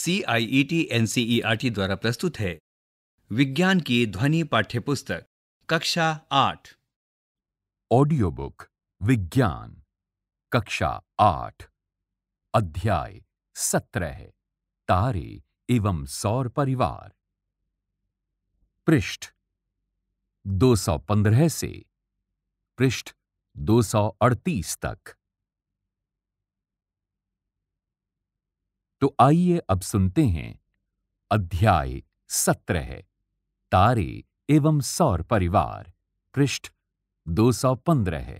C I E T N C E R T द्वारा प्रस्तुत है विज्ञान की ध्वनि पाठ्यपुस्तक कक्षा आठ ऑडियो बुक विज्ञान कक्षा आठ अध्याय सत्रह तारे एवं सौर परिवार पृष्ठ 215 से पृष्ठ 238 तक तो आइए अब सुनते हैं अध्याय सत्रह तारे एवं सौर परिवार पृष्ठ 215 है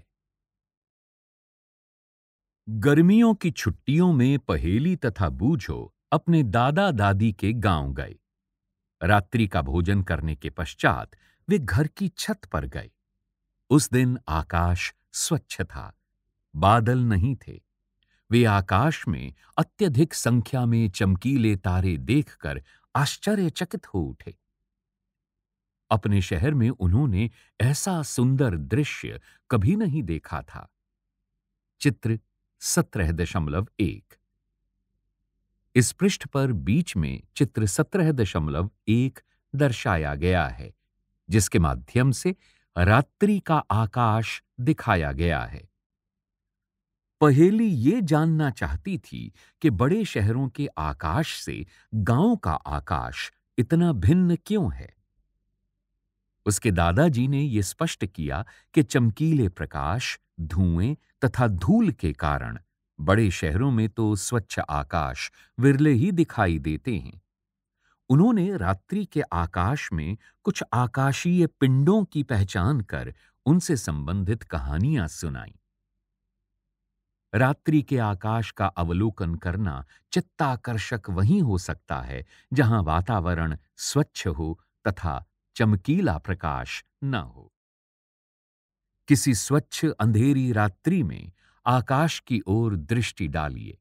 गर्मियों की छुट्टियों में पहेली तथा बूझो अपने दादा दादी के गांव गए रात्रि का भोजन करने के पश्चात वे घर की छत पर गए उस दिन आकाश स्वच्छ था बादल नहीं थे वे आकाश में अत्यधिक संख्या में चमकीले तारे देखकर आश्चर्यचकित हो उठे अपने शहर में उन्होंने ऐसा सुंदर दृश्य कभी नहीं देखा था चित्र सत्रह दशमलव एक इस पृष्ठ पर बीच में चित्र सत्रह दशमलव एक दर्शाया गया है जिसके माध्यम से रात्रि का आकाश दिखाया गया है पहेली ये जानना चाहती थी कि बड़े शहरों के आकाश से गांव का आकाश इतना भिन्न क्यों है उसके दादाजी ने यह स्पष्ट किया कि चमकीले प्रकाश धुएं तथा धूल के कारण बड़े शहरों में तो स्वच्छ आकाश विरले ही दिखाई देते हैं उन्होंने रात्रि के आकाश में कुछ आकाशीय पिंडों की पहचान कर उनसे संबंधित कहानियां सुनाई रात्रि के आकाश का अवलोकन करना चित्ताकर्षक वहीं हो सकता है जहां वातावरण स्वच्छ हो तथा चमकीला प्रकाश न हो किसी स्वच्छ अंधेरी रात्रि में आकाश की ओर दृष्टि डालिए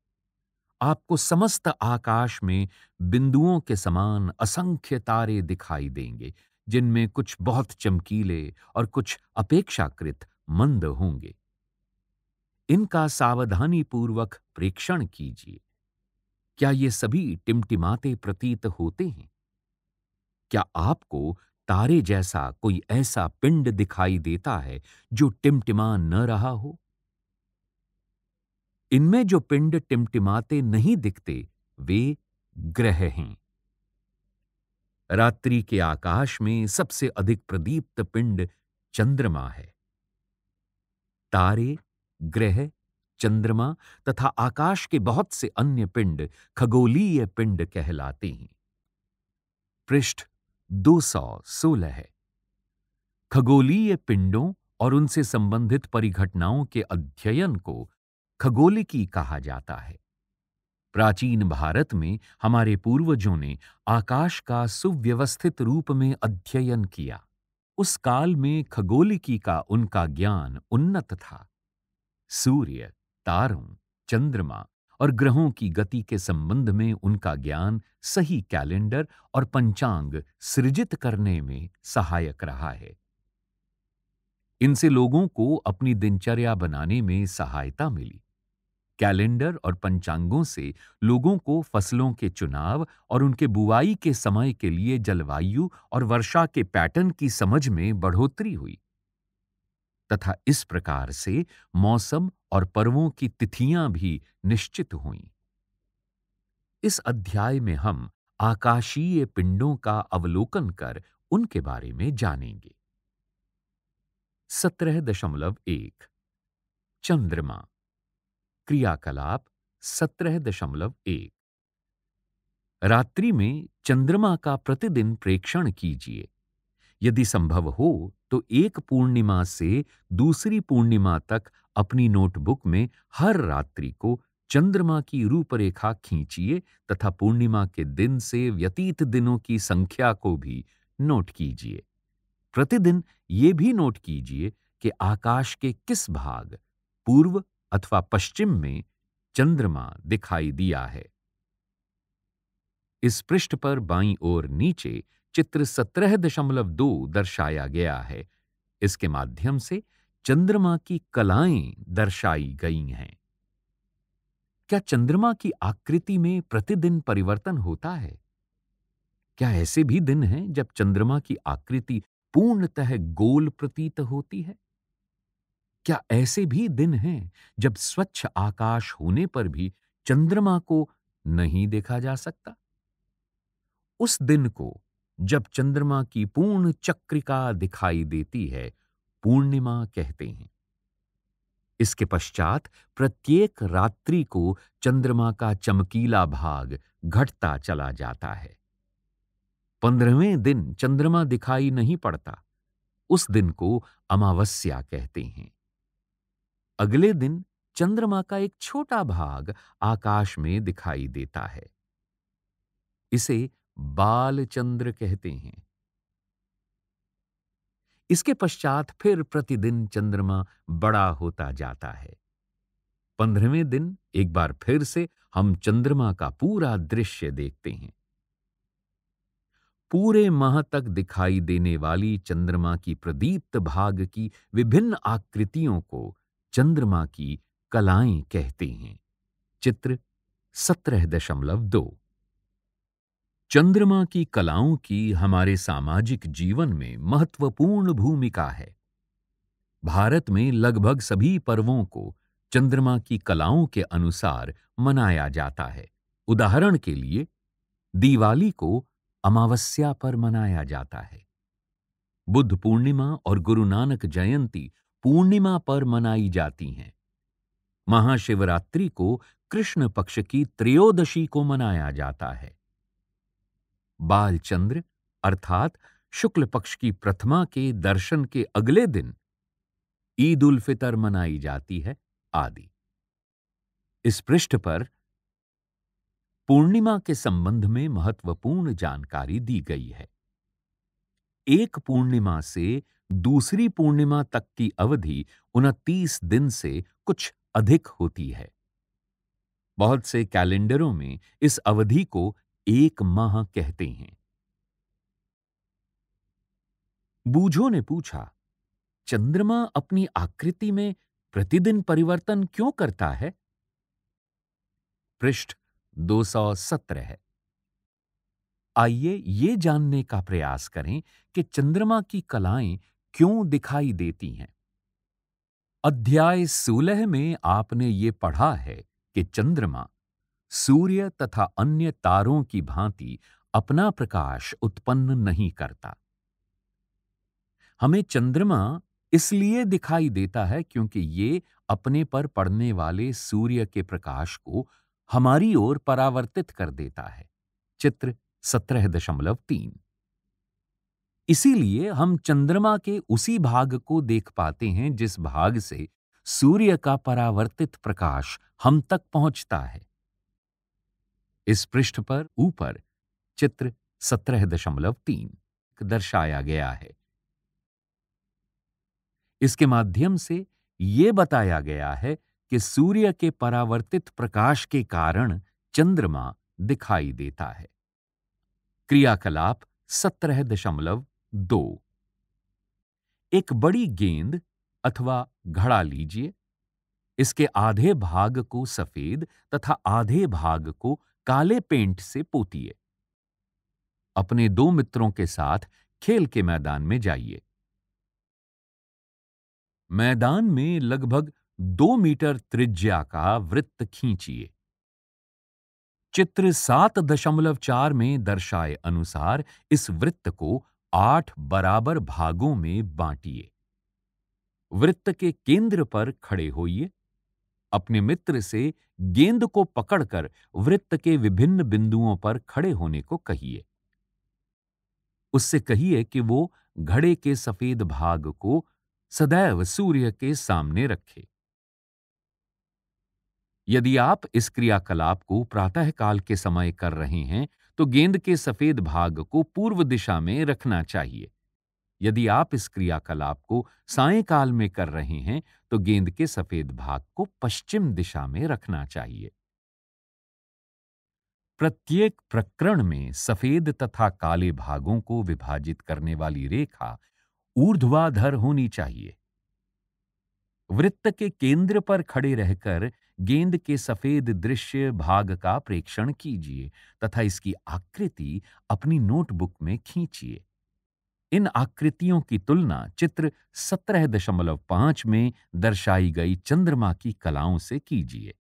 आपको समस्त आकाश में बिंदुओं के समान असंख्य तारे दिखाई देंगे जिनमें कुछ बहुत चमकीले और कुछ अपेक्षाकृत मंद होंगे इनका सावधानीपूर्वक प्रेक्षण कीजिए क्या ये सभी टिमटिमाते प्रतीत होते हैं क्या आपको तारे जैसा कोई ऐसा पिंड दिखाई देता है जो टिमटिमा न रहा हो इनमें जो पिंड टिमटिमाते नहीं दिखते वे ग्रह हैं रात्रि के आकाश में सबसे अधिक प्रदीप्त पिंड चंद्रमा है तारे ग्रह चंद्रमा तथा आकाश के बहुत से अन्य पिंड खगोलीय पिंड कहलाते हैं पृष्ठ 216 है खगोलीय पिंडों और उनसे संबंधित परिघटनाओं के अध्ययन को खगोलिकी कहा जाता है प्राचीन भारत में हमारे पूर्वजों ने आकाश का सुव्यवस्थित रूप में अध्ययन किया उस काल में खगोलिकी का उनका ज्ञान उन्नत था सूर्य तारों चंद्रमा और ग्रहों की गति के संबंध में उनका ज्ञान सही कैलेंडर और पंचांग सृजित करने में सहायक रहा है इनसे लोगों को अपनी दिनचर्या बनाने में सहायता मिली कैलेंडर और पंचांगों से लोगों को फसलों के चुनाव और उनके बुवाई के समय के लिए जलवायु और वर्षा के पैटर्न की समझ में बढ़ोतरी हुई तथा इस प्रकार से मौसम और पर्वों की तिथियां भी निश्चित हुईं इस अध्याय में हम आकाशीय पिंडों का अवलोकन कर उनके बारे में जानेंगे सत्रह दशमलव एक चंद्रमा क्रियाकलाप सत्रह दशमलव एक रात्रि में चंद्रमा का प्रतिदिन प्रेक्षण कीजिए यदि संभव हो तो एक पूर्णिमा से दूसरी पूर्णिमा तक अपनी नोटबुक में हर रात्रि को चंद्रमा की रूपरेखा खींचिए तथा पूर्णिमा के दिन से व्यतीत दिनों की संख्या को भी नोट कीजिए प्रतिदिन ये भी नोट कीजिए कि आकाश के किस भाग पूर्व अथवा पश्चिम में चंद्रमा दिखाई दिया है इस पृष्ठ पर बाईं ओर नीचे चित्र सत्रह दशमलव दो दर्शाया गया है इसके माध्यम से चंद्रमा की कलाएं दर्शाई गई हैं क्या चंद्रमा की आकृति में प्रतिदिन परिवर्तन होता है क्या ऐसे भी दिन हैं जब चंद्रमा की आकृति पूर्णतः गोल प्रतीत होती है क्या ऐसे भी दिन हैं जब स्वच्छ आकाश होने पर भी चंद्रमा को नहीं देखा जा सकता उस दिन को जब चंद्रमा की पूर्ण चक्रिका दिखाई देती है पूर्णिमा कहते हैं इसके पश्चात प्रत्येक रात्रि को चंद्रमा का चमकीला भाग घटता चला जाता है पंद्रहवें दिन चंद्रमा दिखाई नहीं पड़ता उस दिन को अमावस्या कहते हैं अगले दिन चंद्रमा का एक छोटा भाग आकाश में दिखाई देता है इसे बालचंद्र कहते हैं इसके पश्चात फिर प्रतिदिन चंद्रमा बड़ा होता जाता है पंद्रहवें दिन एक बार फिर से हम चंद्रमा का पूरा दृश्य देखते हैं पूरे माह तक दिखाई देने वाली चंद्रमा की प्रदीप्त भाग की विभिन्न आकृतियों को चंद्रमा की कलाएं कहते हैं चित्र सत्रह दशमलव दो चंद्रमा की कलाओं की हमारे सामाजिक जीवन में महत्वपूर्ण भूमिका है भारत में लगभग सभी पर्वों को चंद्रमा की कलाओं के अनुसार मनाया जाता है उदाहरण के लिए दिवाली को अमावस्या पर मनाया जाता है बुद्ध पूर्णिमा और गुरु नानक जयंती पूर्णिमा पर मनाई जाती हैं महाशिवरात्रि को कृष्ण पक्ष की त्रयोदशी को मनाया जाता है बालचंद्र अर्थात शुक्ल पक्ष की प्रथमा के दर्शन के अगले दिन ईद उल फितर मनाई जाती है आदि इस पृष्ठ पर पूर्णिमा के संबंध में महत्वपूर्ण जानकारी दी गई है एक पूर्णिमा से दूसरी पूर्णिमा तक की अवधि उनतीस दिन से कुछ अधिक होती है बहुत से कैलेंडरों में इस अवधि को एक माह कहते हैं बूझो ने पूछा चंद्रमा अपनी आकृति में प्रतिदिन परिवर्तन क्यों करता है पृष्ठ 217 है आइए ये जानने का प्रयास करें कि चंद्रमा की कलाएं क्यों दिखाई देती हैं अध्याय सोलह में आपने ये पढ़ा है कि चंद्रमा सूर्य तथा अन्य तारों की भांति अपना प्रकाश उत्पन्न नहीं करता हमें चंद्रमा इसलिए दिखाई देता है क्योंकि ये अपने पर पड़ने वाले सूर्य के प्रकाश को हमारी ओर परावर्तित कर देता है चित्र सत्रह दशमलव तीन इसीलिए हम चंद्रमा के उसी भाग को देख पाते हैं जिस भाग से सूर्य का परावर्तित प्रकाश हम तक पहुंचता है इस पृष्ठ पर ऊपर चित्र सत्रह दशमलव तीन दर्शाया गया है इसके माध्यम से यह बताया गया है कि सूर्य के परावर्तित प्रकाश के कारण चंद्रमा दिखाई देता है क्रियाकलाप सत्रह दशमलव दो एक बड़ी गेंद अथवा घड़ा लीजिए इसके आधे भाग को सफेद तथा आधे भाग को काले पेंट से पोतिए अपने दो मित्रों के साथ खेल के मैदान में जाइए मैदान में लगभग दो मीटर त्रिज्या का वृत्त खींचिए चित्र सात दशमलव चार में दर्शाए अनुसार इस वृत्त को आठ बराबर भागों में बांटिए वृत्त के केंद्र पर खड़े होइए अपने मित्र से गेंद को पकड़कर वृत्त के विभिन्न बिंदुओं पर खड़े होने को कहिए उससे कहिए कि वो घड़े के सफेद भाग को सदैव सूर्य के सामने रखे यदि आप इस क्रियाकलाप को प्रातःकाल के समय कर रहे हैं तो गेंद के सफेद भाग को पूर्व दिशा में रखना चाहिए यदि आप इस क्रियाकलाप को सायकाल में कर रहे हैं तो गेंद के सफेद भाग को पश्चिम दिशा में रखना चाहिए प्रत्येक प्रकरण में सफेद तथा काले भागों को विभाजित करने वाली रेखा ऊर्ध्वाधर होनी चाहिए वृत्त के केंद्र पर खड़े रहकर गेंद के सफेद दृश्य भाग का प्रेक्षण कीजिए तथा इसकी आकृति अपनी नोटबुक में खींचिए इन आकृतियों की तुलना चित्र 17.5 में दर्शाई गई चंद्रमा की कलाओं से कीजिए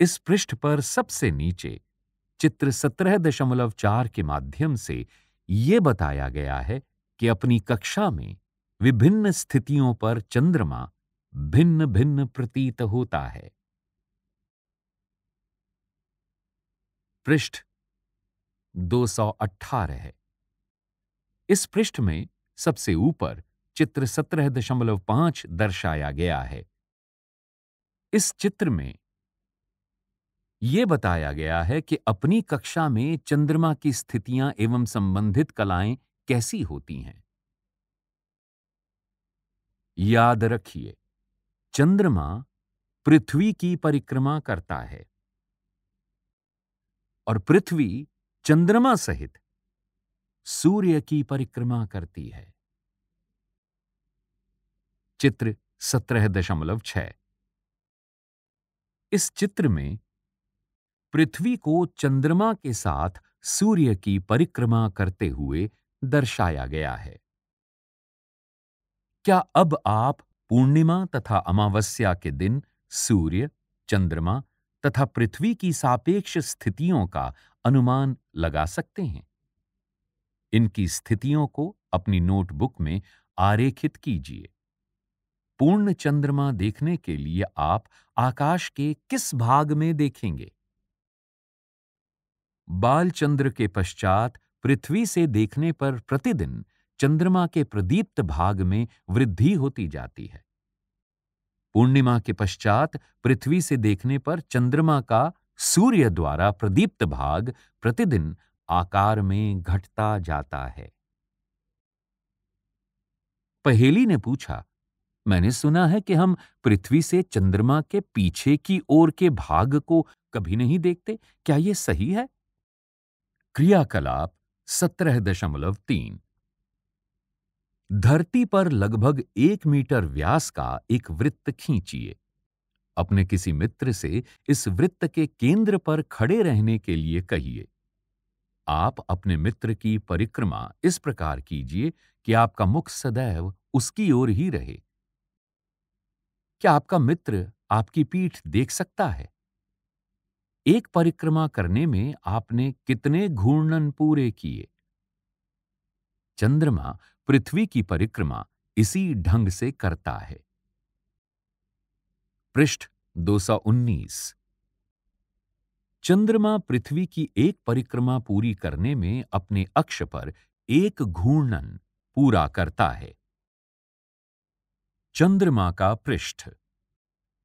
इस पृष्ठ पर सबसे नीचे चित्र 17.4 के माध्यम से यह बताया गया है कि अपनी कक्षा में विभिन्न स्थितियों पर चंद्रमा भिन्न भिन्न प्रतीत होता है पृष्ठ 218 है इस पृष्ठ में सबसे ऊपर चित्र सत्रह दशमलव पांच दर्शाया गया है इस चित्र में ये बताया गया है कि अपनी कक्षा में चंद्रमा की स्थितियां एवं संबंधित कलाएं कैसी होती हैं याद रखिए चंद्रमा पृथ्वी की परिक्रमा करता है और पृथ्वी चंद्रमा सहित सूर्य की परिक्रमा करती है चित्र सत्रह दशमलव छ इस चित्र में पृथ्वी को चंद्रमा के साथ सूर्य की परिक्रमा करते हुए दर्शाया गया है क्या अब आप पूर्णिमा तथा अमावस्या के दिन सूर्य चंद्रमा तथा पृथ्वी की सापेक्ष स्थितियों का अनुमान लगा सकते हैं इनकी स्थितियों को अपनी नोटबुक में आरेखित कीजिए पूर्ण चंद्रमा देखने के लिए आप आकाश के किस भाग में देखेंगे बालचंद्र के पश्चात पृथ्वी से देखने पर प्रतिदिन चंद्रमा के प्रदीप्त भाग में वृद्धि होती जाती है पूर्णिमा के पश्चात पृथ्वी से देखने पर चंद्रमा का सूर्य द्वारा प्रदीप्त भाग प्रतिदिन आकार में घटता जाता है पहेली ने पूछा मैंने सुना है कि हम पृथ्वी से चंद्रमा के पीछे की ओर के भाग को कभी नहीं देखते क्या यह सही है क्रियाकलाप सत्रह दशमलव तीन धरती पर लगभग एक मीटर व्यास का एक वृत्त खींचिए अपने किसी मित्र से इस वृत्त के केंद्र पर खड़े रहने के लिए कहिए आप अपने मित्र की परिक्रमा इस प्रकार कीजिए कि आपका मुख सदैव उसकी ओर ही रहे क्या आपका मित्र आपकी पीठ देख सकता है एक परिक्रमा करने में आपने कितने घूर्णन पूरे किए चंद्रमा पृथ्वी की परिक्रमा इसी ढंग से करता है पृष्ठ 219 चंद्रमा पृथ्वी की एक परिक्रमा पूरी करने में अपने अक्ष पर एक घूर्णन पूरा करता है चंद्रमा का पृष्ठ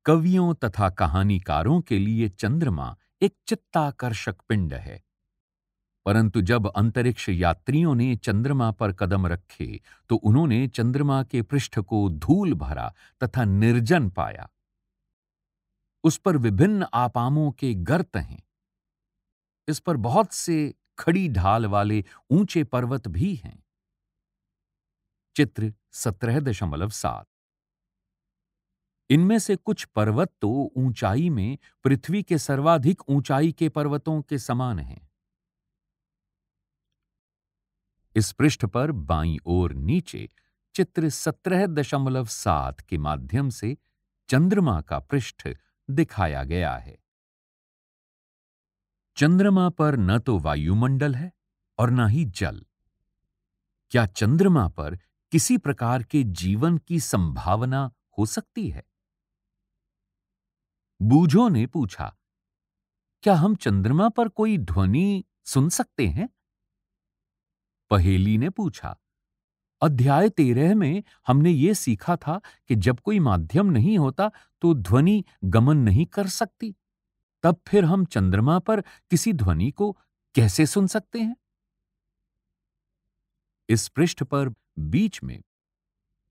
कवियों तथा कहानीकारों के लिए चंद्रमा एक चित्ताकर्षक पिंड है परंतु जब अंतरिक्ष यात्रियों ने चंद्रमा पर कदम रखे तो उन्होंने चंद्रमा के पृष्ठ को धूल भरा तथा निर्जन पाया उस पर विभिन्न आपामों के गर्त हैं इस पर बहुत से खड़ी ढाल वाले ऊंचे पर्वत भी हैं चित्र सत्रह दशमलव सात इनमें से कुछ पर्वत तो ऊंचाई में पृथ्वी के सर्वाधिक ऊंचाई के पर्वतों के समान हैं इस पृष्ठ पर बाई और नीचे चित्र सत्रह दशमलव सात के माध्यम से चंद्रमा का पृष्ठ दिखाया गया है चंद्रमा पर न तो वायुमंडल है और न ही जल क्या चंद्रमा पर किसी प्रकार के जीवन की संभावना हो सकती है बूझो ने पूछा क्या हम चंद्रमा पर कोई ध्वनि सुन सकते हैं पहेली ने पूछा अध्याय तेरह में हमने ये सीखा था कि जब कोई माध्यम नहीं होता तो ध्वनि गमन नहीं कर सकती तब फिर हम चंद्रमा पर किसी ध्वनि को कैसे सुन सकते हैं इस पृष्ठ पर बीच में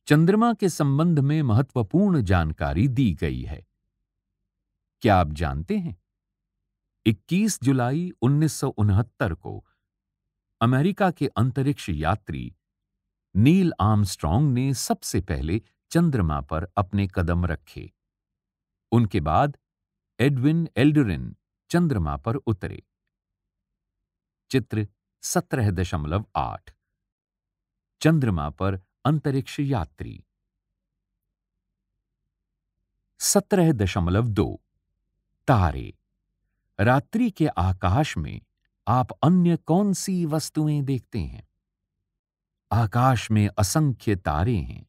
चंद्रमा के संबंध में महत्वपूर्ण जानकारी दी गई है क्या आप जानते हैं 21 जुलाई उन्नीस को अमेरिका के अंतरिक्ष यात्री नील आमस्ट्रॉन्ग ने सबसे पहले चंद्रमा पर अपने कदम रखे उनके बाद एडविन एल्डरिन चंद्रमा पर उतरे चित्र सत्रह दशमलव आठ चंद्रमा पर अंतरिक्ष यात्री सत्रह दशमलव दो तारे रात्रि के आकाश में आप अन्य कौन सी वस्तुएं देखते हैं आकाश में असंख्य तारे हैं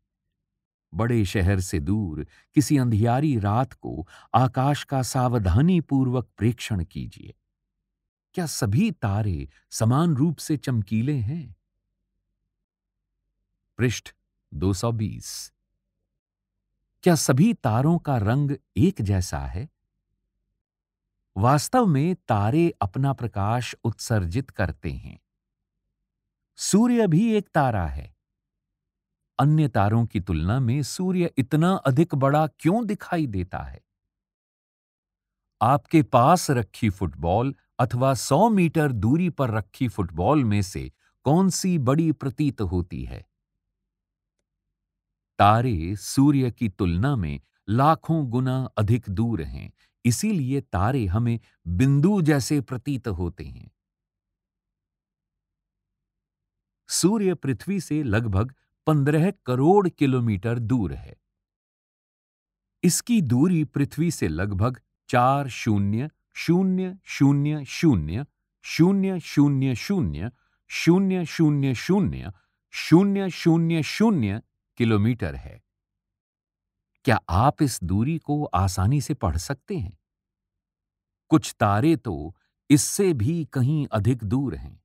बड़े शहर से दूर किसी अंधियारी रात को आकाश का सावधानी पूर्वक प्रेक्षण कीजिए क्या सभी तारे समान रूप से चमकीले हैं पृष्ठ 220 क्या सभी तारों का रंग एक जैसा है वास्तव में तारे अपना प्रकाश उत्सर्जित करते हैं सूर्य भी एक तारा है अन्य तारों की तुलना में सूर्य इतना अधिक बड़ा क्यों दिखाई देता है आपके पास रखी फुटबॉल अथवा 100 मीटर दूरी पर रखी फुटबॉल में से कौन सी बड़ी प्रतीत होती है तारे सूर्य की तुलना में लाखों गुना अधिक दूर हैं इसीलिए तारे हमें बिंदु जैसे प्रतीत होते हैं सूर्य पृथ्वी से लगभग पंद्रह करोड़ किलोमीटर दूर है इसकी दूरी पृथ्वी से लगभग चार शून्य शून्य शून्य शून्य शून्य शून्य शून्य शून्य शून्य शून्य शून्य शून्य शून्य किलोमीटर है क्या आप इस दूरी को आसानी से पढ़ सकते हैं कुछ तारे तो इससे भी कहीं अधिक दूर हैं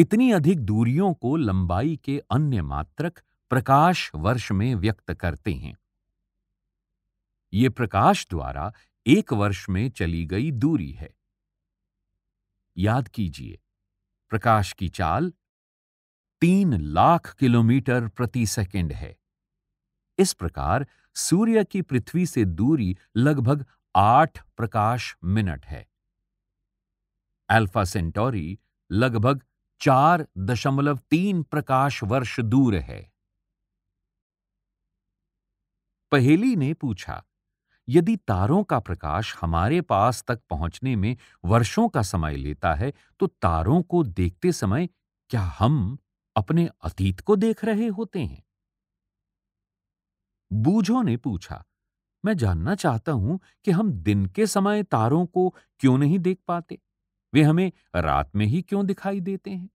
इतनी अधिक दूरियों को लंबाई के अन्य मात्रक प्रकाश वर्ष में व्यक्त करते हैं ये प्रकाश द्वारा एक वर्ष में चली गई दूरी है याद कीजिए प्रकाश की चाल तीन लाख किलोमीटर प्रति सेकंड है इस प्रकार सूर्य की पृथ्वी से दूरी लगभग आठ प्रकाश मिनट है अल्फा सेंटोरी लगभग चार दशमलव तीन प्रकाश वर्ष दूर है पहेली ने पूछा यदि तारों का प्रकाश हमारे पास तक पहुंचने में वर्षों का समय लेता है तो तारों को देखते समय क्या हम अपने अतीत को देख रहे होते हैं बूझो ने पूछा मैं जानना चाहता हूं कि हम दिन के समय तारों को क्यों नहीं देख पाते वे हमें रात में ही क्यों दिखाई देते हैं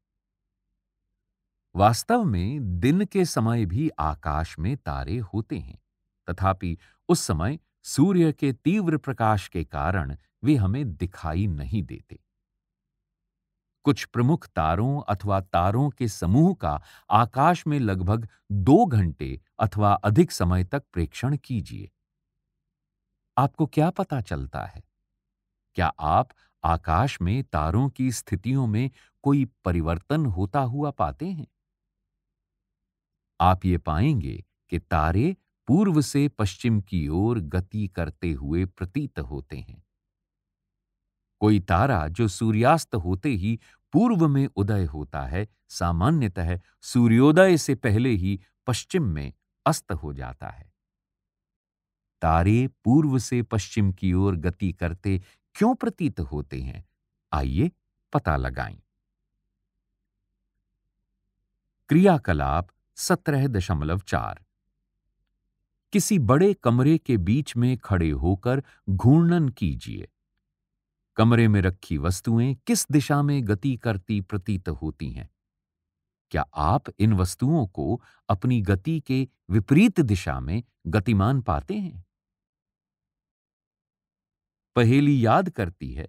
वास्तव में दिन के समय भी आकाश में तारे होते हैं तथापि उस समय सूर्य के तीव्र प्रकाश के कारण वे हमें दिखाई नहीं देते कुछ प्रमुख तारों अथवा तारों के समूह का आकाश में लगभग दो घंटे अथवा अधिक समय तक प्रेक्षण कीजिए आपको क्या पता चलता है क्या आप आकाश में तारों की स्थितियों में कोई परिवर्तन होता हुआ पाते हैं आप ये पाएंगे कि तारे पूर्व से पश्चिम की ओर गति करते हुए प्रतीत होते हैं कोई तारा जो सूर्यास्त होते ही पूर्व में उदय होता है सामान्यतः सूर्योदय से पहले ही पश्चिम में अस्त हो जाता है तारे पूर्व से पश्चिम की ओर गति करते क्यों प्रतीत होते हैं आइए पता लगाएं क्रियाकलाप सत्रह दशमलव चार किसी बड़े कमरे के बीच में खड़े होकर घूर्णन कीजिए कमरे में रखी वस्तुएं किस दिशा में गति करती प्रतीत होती हैं क्या आप इन वस्तुओं को अपनी गति के विपरीत दिशा में गतिमान पाते हैं पहेली याद करती है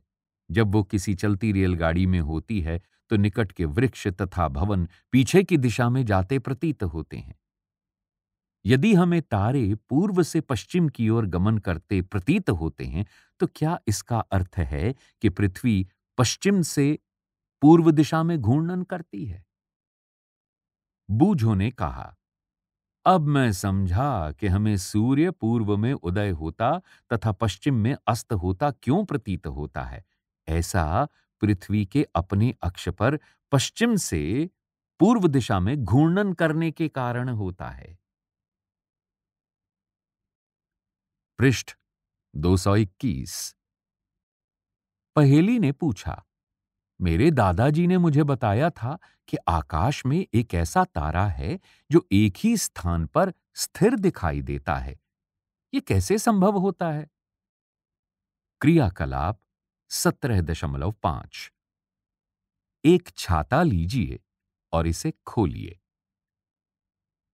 जब वो किसी चलती रेलगाड़ी में होती है तो निकट के वृक्ष तथा भवन पीछे की दिशा में जाते प्रतीत होते हैं यदि हमें तारे पूर्व से पश्चिम की ओर गमन करते प्रतीत होते हैं तो क्या इसका अर्थ है कि पृथ्वी पश्चिम से पूर्व दिशा में घूर्णन करती है बूझो ने कहा अब मैं समझा कि हमें सूर्य पूर्व में उदय होता तथा पश्चिम में अस्त होता क्यों प्रतीत होता है ऐसा पृथ्वी के अपने अक्ष पर पश्चिम से पूर्व दिशा में घूर्णन करने के कारण होता है पृष्ठ 221 पहेली ने पूछा मेरे दादाजी ने मुझे बताया था कि आकाश में एक ऐसा तारा है जो एक ही स्थान पर स्थिर दिखाई देता है ये कैसे संभव होता है क्रियाकलाप सत्रह दशमलव पांच एक छाता लीजिए और इसे खोलिए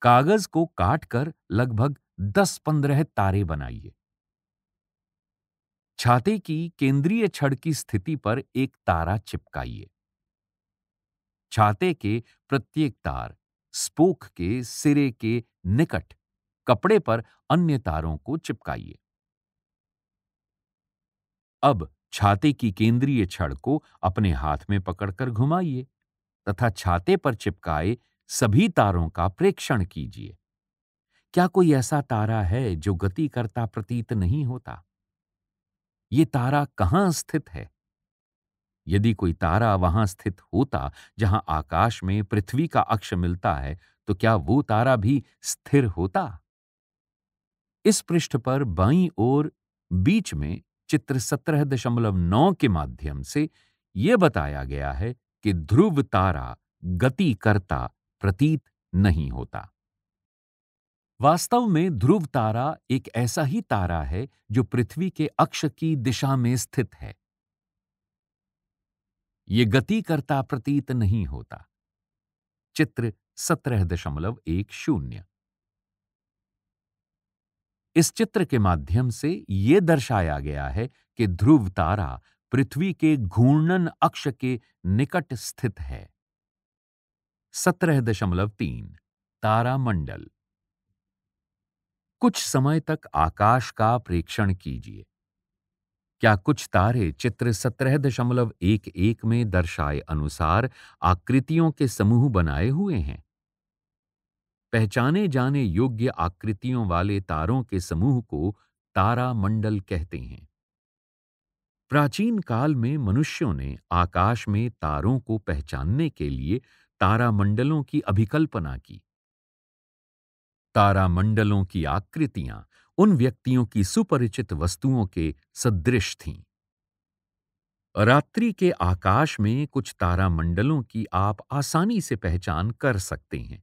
कागज को काटकर लगभग दस पंद्रह तारे बनाइए छाते की केंद्रीय छड़ की स्थिति पर एक तारा चिपकाइए छाते के प्रत्येक तार स्पोक के सिरे के निकट कपड़े पर अन्य तारों को चिपकाइए अब छाते की केंद्रीय छड़ को अपने हाथ में पकड़कर घुमाइए तथा छाते पर चिपकाए सभी तारों का प्रेक्षण कीजिए क्या कोई ऐसा तारा है जो गति करता प्रतीत नहीं होता ये तारा कहाँ स्थित है यदि कोई तारा वहां स्थित होता जहां आकाश में पृथ्वी का अक्ष मिलता है तो क्या वो तारा भी स्थिर होता इस पृष्ठ पर बाई और बीच में चित्र सत्रह दशमलव नौ के माध्यम से यह बताया गया है कि ध्रुव तारा गति करता प्रतीत नहीं होता वास्तव में ध्रुव तारा एक ऐसा ही तारा है जो पृथ्वी के अक्ष की दिशा में स्थित है ये गति करता प्रतीत नहीं होता चित्र सत्रह दशमलव एक शून्य इस चित्र के माध्यम से यह दर्शाया गया है कि ध्रुव तारा पृथ्वी के घूर्णन अक्ष के निकट स्थित है सत्रह दशमलव तीन तारामंडल कुछ समय तक आकाश का प्रेक्षण कीजिए क्या कुछ तारे चित्र सत्रह दशमलव एक एक में दर्शाए अनुसार आकृतियों के समूह बनाए हुए हैं पहचाने जाने योग्य आकृतियों वाले तारों के समूह को तारामंडल कहते हैं प्राचीन काल में मनुष्यों ने आकाश में तारों को पहचानने के लिए तारामंडलों की अभिकल्पना की तारामंडलों की आकृतियां उन व्यक्तियों की सुपरिचित वस्तुओं के सदृश थीं रात्रि के आकाश में कुछ तारामंडलों की आप आसानी से पहचान कर सकते हैं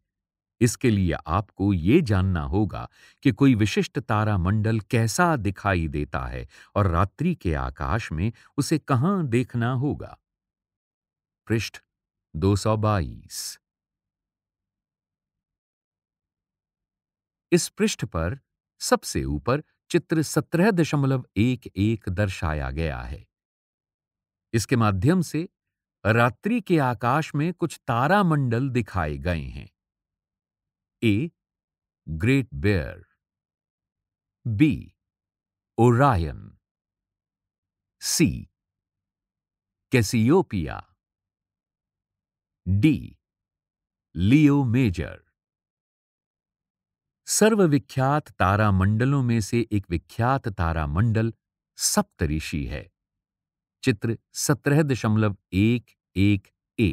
इसके लिए आपको ये जानना होगा कि कोई विशिष्ट तारामंडल कैसा दिखाई देता है और रात्रि के आकाश में उसे कहाँ देखना होगा पृष्ठ दो सौ बाईस इस पृष्ठ पर सबसे ऊपर चित्र सत्रह दशमलव एक एक दर्शाया गया है इसके माध्यम से रात्रि के आकाश में कुछ तारामंडल दिखाए गए हैं A great bear B Orion C Cassiopeia D Leo major सर्वविख्यात तारामंडलों में से एक विख्यात तारामंडल सप्तऋषि है चित्र सत्रह दशमलव एक एक ए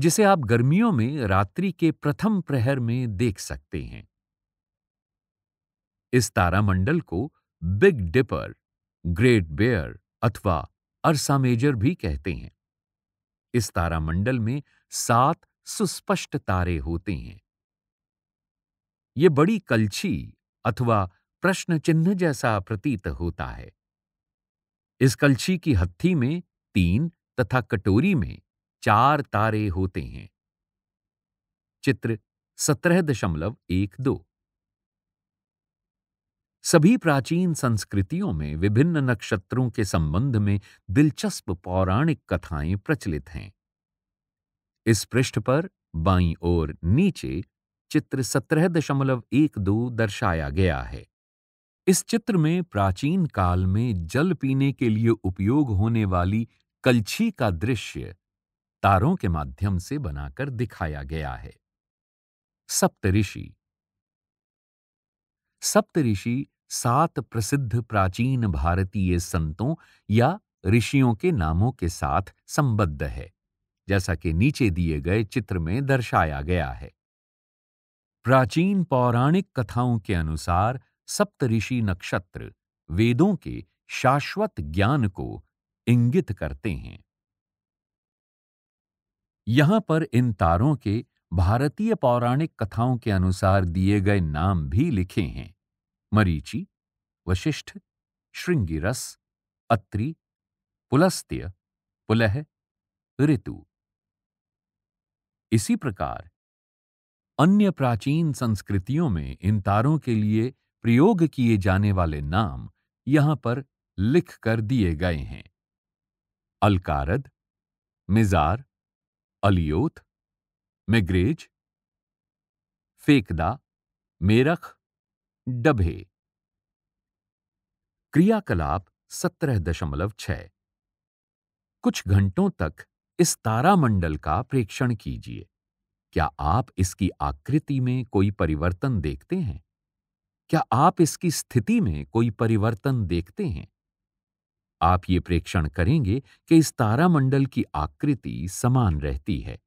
जिसे आप गर्मियों में रात्रि के प्रथम प्रहर में देख सकते हैं इस तारामंडल को बिग डिपर ग्रेट बेयर अथवा अरसा मेजर भी कहते हैं इस तारामंडल में सात सुस्पष्ट तारे होते हैं ये बड़ी कलछी अथवा प्रश्न चिन्ह जैसा प्रतीत होता है इस कलछी की हत्थी में तीन तथा कटोरी में चार तारे होते हैं चित्र सत्रह दशमलव एक दो सभी प्राचीन संस्कृतियों में विभिन्न नक्षत्रों के संबंध में दिलचस्प पौराणिक कथाएं प्रचलित हैं इस पृष्ठ पर बाईं ओर नीचे चित्र सत्रह दशमलव एक दो दर्शाया गया है इस चित्र में प्राचीन काल में जल पीने के लिए उपयोग होने वाली कलछी का दृश्य तारों के माध्यम से बनाकर दिखाया गया है सप्तऋषि सप्तऋषि सात प्रसिद्ध प्राचीन भारतीय संतों या ऋषियों के नामों के साथ संबद्ध है जैसा कि नीचे दिए गए चित्र में दर्शाया गया है प्राचीन पौराणिक कथाओं के अनुसार सप्तऋषि नक्षत्र वेदों के शाश्वत ज्ञान को इंगित करते हैं यहां पर इन तारों के भारतीय पौराणिक कथाओं के अनुसार दिए गए नाम भी लिखे हैं मरीचि वशिष्ठ श्रृंगिरस अत्रि पुलस्त्य पुलह ऋतु इसी प्रकार अन्य प्राचीन संस्कृतियों में इन तारों के लिए प्रयोग किए जाने वाले नाम यहां पर लिख कर दिए गए हैं अलकारद मिजार अलियोथ मिग्रेज फेकदा मेरख डभे क्रियाकलाप सत्रह दशमलव छ कुछ घंटों तक इस तारामंडल का प्रेक्षण कीजिए क्या आप इसकी आकृति में कोई परिवर्तन देखते हैं क्या आप इसकी स्थिति में कोई परिवर्तन देखते हैं आप ये प्रेक्षण करेंगे कि इस तारामंडल की आकृति समान रहती है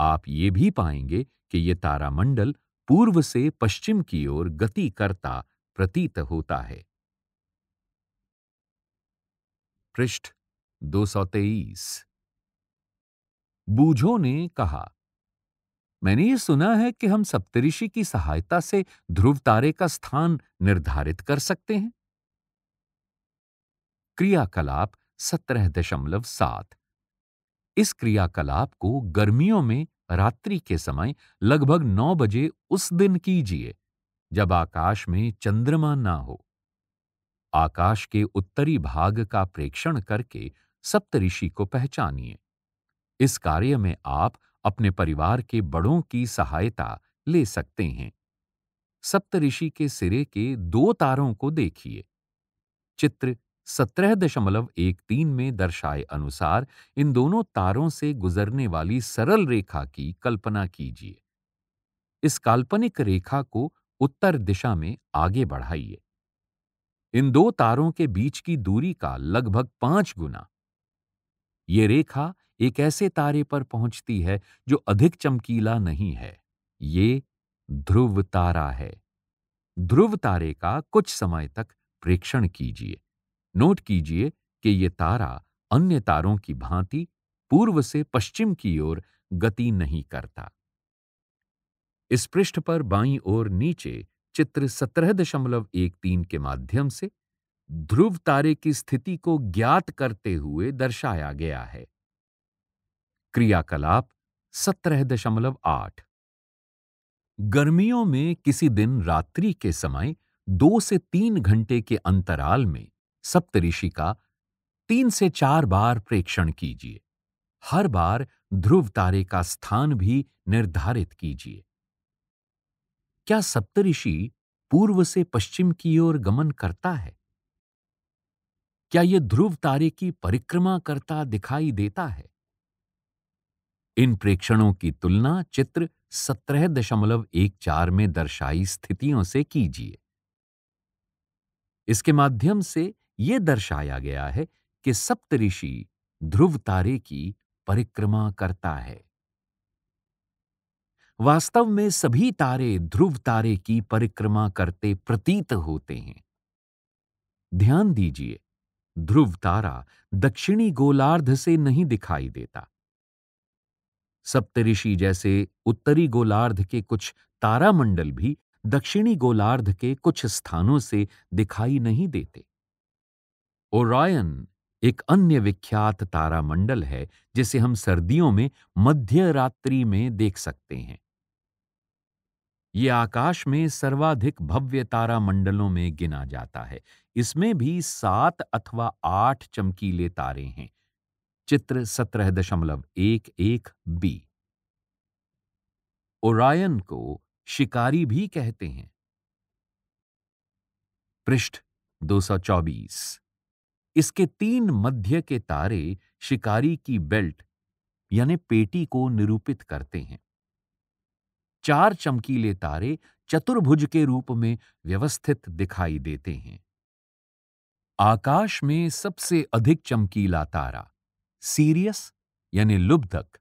आप ये भी पाएंगे कि ये तारामंडल पूर्व से पश्चिम की ओर गति करता प्रतीत होता है पृष्ठ 223 बूझो ने कहा मैंने ये सुना है कि हम सप्तऋषि की सहायता से ध्रुव तारे का स्थान निर्धारित कर सकते हैं क्रियाकलाप सत्रह दशमलव सात इस क्रियाकलाप को गर्मियों में रात्रि के समय लगभग नौ बजे उस दिन कीजिए जब आकाश में चंद्रमा ना हो आकाश के उत्तरी भाग का प्रेक्षण करके सप्तऋषि को पहचानिए इस कार्य में आप अपने परिवार के बड़ों की सहायता ले सकते हैं सप्तऋषि के सिरे के दो तारों को देखिए चित्र सत्रह दशमलव एक तीन में दर्शाए अनुसार इन दोनों तारों से गुजरने वाली सरल रेखा की कल्पना कीजिए इस काल्पनिक रेखा को उत्तर दिशा में आगे बढ़ाइए इन दो तारों के बीच की दूरी का लगभग पांच गुना ये रेखा एक ऐसे तारे पर पहुंचती है जो अधिक चमकीला नहीं है ये ध्रुव तारा है ध्रुव तारे का कुछ समय तक प्रेक्षण कीजिए नोट कीजिए कि ये तारा अन्य तारों की भांति पूर्व से पश्चिम की ओर गति नहीं करता इस पृष्ठ पर बाईं ओर नीचे चित्र सत्रह दशमलव एक तीन के माध्यम से ध्रुव तारे की स्थिति को ज्ञात करते हुए दर्शाया गया है क्रियाकलाप सत्रह दशमलव आठ गर्मियों में किसी दिन रात्रि के समय दो से तीन घंटे के अंतराल में सप्तऋषि का तीन से चार बार प्रेक्षण कीजिए हर बार ध्रुव तारे का स्थान भी निर्धारित कीजिए क्या सप्तऋषि पूर्व से पश्चिम की ओर गमन करता है क्या यह ध्रुव तारे की परिक्रमा करता दिखाई देता है इन प्रेक्षणों की तुलना चित्र सत्रह दशमलव एक चार में दर्शाई स्थितियों से कीजिए इसके माध्यम से यह दर्शाया गया है कि सप्तऋषि ध्रुव तारे की परिक्रमा करता है वास्तव में सभी तारे ध्रुव तारे की परिक्रमा करते प्रतीत होते हैं ध्यान दीजिए ध्रुव तारा दक्षिणी गोलार्ध से नहीं दिखाई देता सप्तऋषि जैसे उत्तरी गोलार्ध के कुछ तारामंडल भी दक्षिणी गोलार्ध के कुछ स्थानों से दिखाई नहीं देते ओरायन एक अन्य विख्यात तारामंडल है जिसे हम सर्दियों में मध्य रात्रि में देख सकते हैं ये आकाश में सर्वाधिक भव्य तारामंडलों में गिना जाता है इसमें भी सात अथवा आठ चमकीले तारे हैं चित्र सत्रह दशमलव एक एक बी ओरायन को शिकारी भी कहते हैं पृष्ठ 224 इसके तीन मध्य के तारे शिकारी की बेल्ट यानी पेटी को निरूपित करते हैं चार चमकीले तारे चतुर्भुज के रूप में व्यवस्थित दिखाई देते हैं आकाश में सबसे अधिक चमकीला तारा सीरियस यानी लुब्धक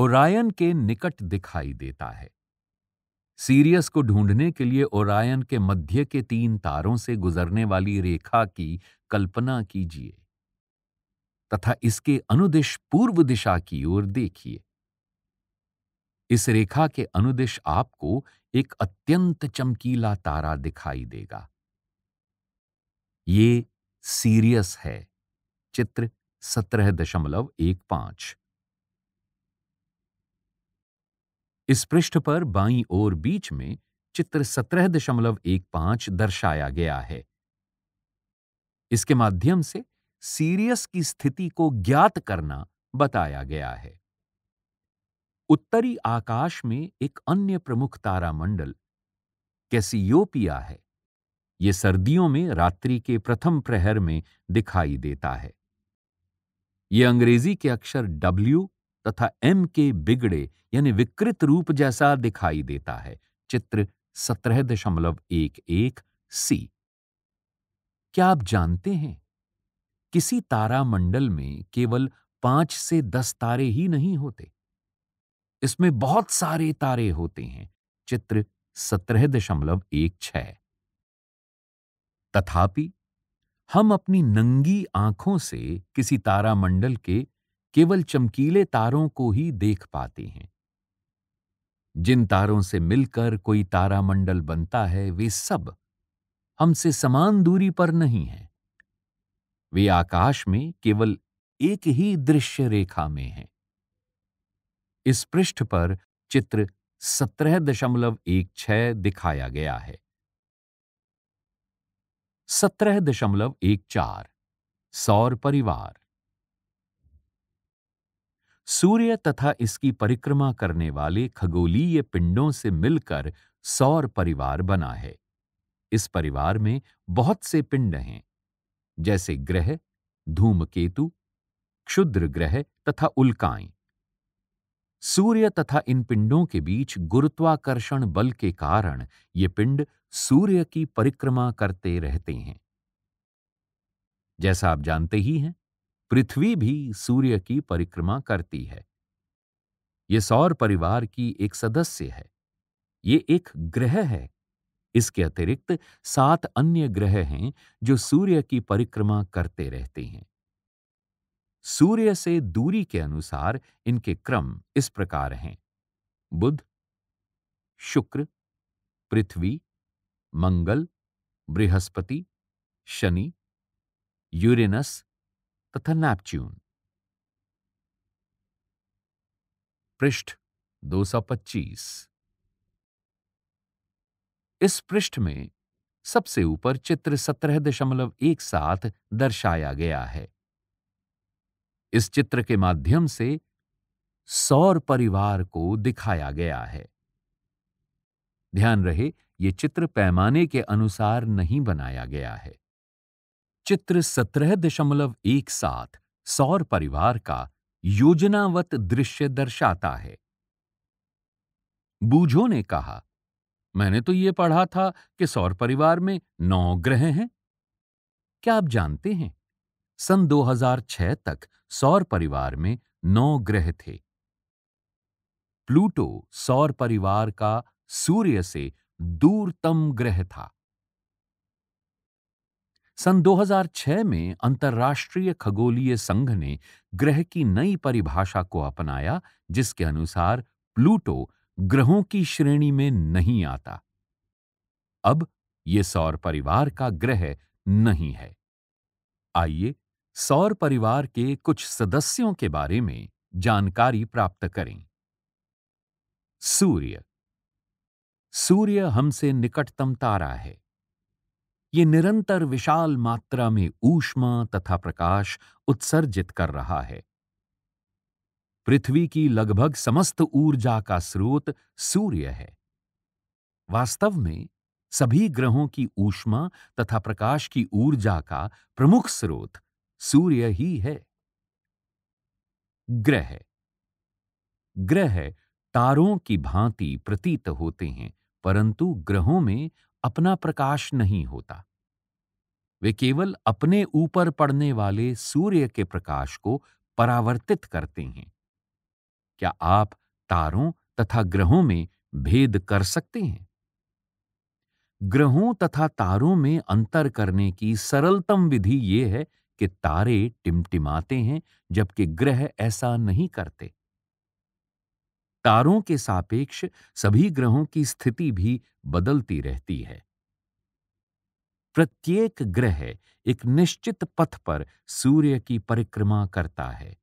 ओरायन के निकट दिखाई देता है सीरियस को ढूंढने के लिए ओरायन के मध्य के तीन तारों से गुजरने वाली रेखा की कल्पना कीजिए तथा इसके अनुदिश पूर्व दिशा की ओर देखिए इस रेखा के अनुदिश आपको एक अत्यंत चमकीला तारा दिखाई देगा ये सीरियस है चित्र सत्रह दशमलव एक पांच इस पृष्ठ पर बाई ओर बीच में चित्र सत्रह दशमलव एक पांच दर्शाया गया है इसके माध्यम से सीरियस की स्थिति को ज्ञात करना बताया गया है उत्तरी आकाश में एक अन्य प्रमुख तारामंडल कैसियोपिया है यह सर्दियों में रात्रि के प्रथम प्रहर में दिखाई देता है ये अंग्रेजी के अक्षर डब्ल्यू तथा एम के बिगड़े यानी विकृत रूप जैसा दिखाई देता है चित्र सत्रह दशमलव एक एक सी क्या आप जानते हैं किसी तारामंडल में केवल पांच से दस तारे ही नहीं होते इसमें बहुत सारे तारे होते हैं चित्र सत्रह दशमलव एक छह तथापि हम अपनी नंगी आंखों से किसी तारामंडल के केवल चमकीले तारों को ही देख पाते हैं जिन तारों से मिलकर कोई तारामंडल बनता है वे सब हमसे समान दूरी पर नहीं हैं वे आकाश में केवल एक ही दृश्य रेखा में हैं इस पृष्ठ पर चित्र सत्रह दशमलव एक छह दिखाया गया है सत्रह दशमलव एक चार सौर परिवार सूर्य तथा इसकी परिक्रमा करने वाले खगोलीय पिंडों से मिलकर सौर परिवार बना है इस परिवार में बहुत से पिंड हैं जैसे ग्रह धूमकेतु क्षुद्र ग्रह तथा उल्काएं सूर्य तथा इन पिंडों के बीच गुरुत्वाकर्षण बल के कारण ये पिंड सूर्य की परिक्रमा करते रहते हैं जैसा आप जानते ही हैं पृथ्वी भी सूर्य की परिक्रमा करती है यह सौर परिवार की एक सदस्य है ये एक ग्रह है इसके अतिरिक्त सात अन्य ग्रह हैं जो सूर्य की परिक्रमा करते रहते हैं सूर्य से दूरी के अनुसार इनके क्रम इस प्रकार हैं बुध शुक्र पृथ्वी मंगल बृहस्पति शनि यूरेनस तथा नेपच्यून पृष्ठ 225 इस पृष्ठ में सबसे ऊपर चित्र सत्रह दशमलव एक सात दर्शाया गया है इस चित्र के माध्यम से सौर परिवार को दिखाया गया है ध्यान रहे ये चित्र पैमाने के अनुसार नहीं बनाया गया है चित्र सत्रह दशमलव एक सात सौर परिवार का योजनावत दृश्य दर्शाता है बूझो ने कहा मैंने तो ये पढ़ा था कि सौर परिवार में नौ ग्रह हैं क्या आप जानते हैं सन 2006 तक सौर परिवार में नौ ग्रह थे प्लूटो सौर परिवार का सूर्य से दूरतम ग्रह था सन 2006 में अंतर्राष्ट्रीय खगोलीय संघ ने ग्रह की नई परिभाषा को अपनाया जिसके अनुसार प्लूटो ग्रहों की श्रेणी में नहीं आता अब ये सौर परिवार का ग्रह नहीं है आइए सौर परिवार के कुछ सदस्यों के बारे में जानकारी प्राप्त करें सूर्य सूर्य हमसे निकटतम तारा है ये निरंतर विशाल मात्रा में ऊष्मा तथा प्रकाश उत्सर्जित कर रहा है पृथ्वी की लगभग समस्त ऊर्जा का स्रोत सूर्य है वास्तव में सभी ग्रहों की ऊष्मा तथा प्रकाश की ऊर्जा का प्रमुख स्रोत सूर्य ही है ग्रह ग्रह तारों की भांति प्रतीत होते हैं परंतु ग्रहों में अपना प्रकाश नहीं होता वे केवल अपने ऊपर पड़ने वाले सूर्य के प्रकाश को परावर्तित करते हैं क्या आप तारों तथा ग्रहों में भेद कर सकते हैं ग्रहों तथा तारों में अंतर करने की सरलतम विधि यह है कि तारे टिमटिमाते हैं जबकि ग्रह ऐसा नहीं करते तारों के सापेक्ष सभी ग्रहों की स्थिति भी बदलती रहती है प्रत्येक ग्रह एक निश्चित पथ पर सूर्य की परिक्रमा करता है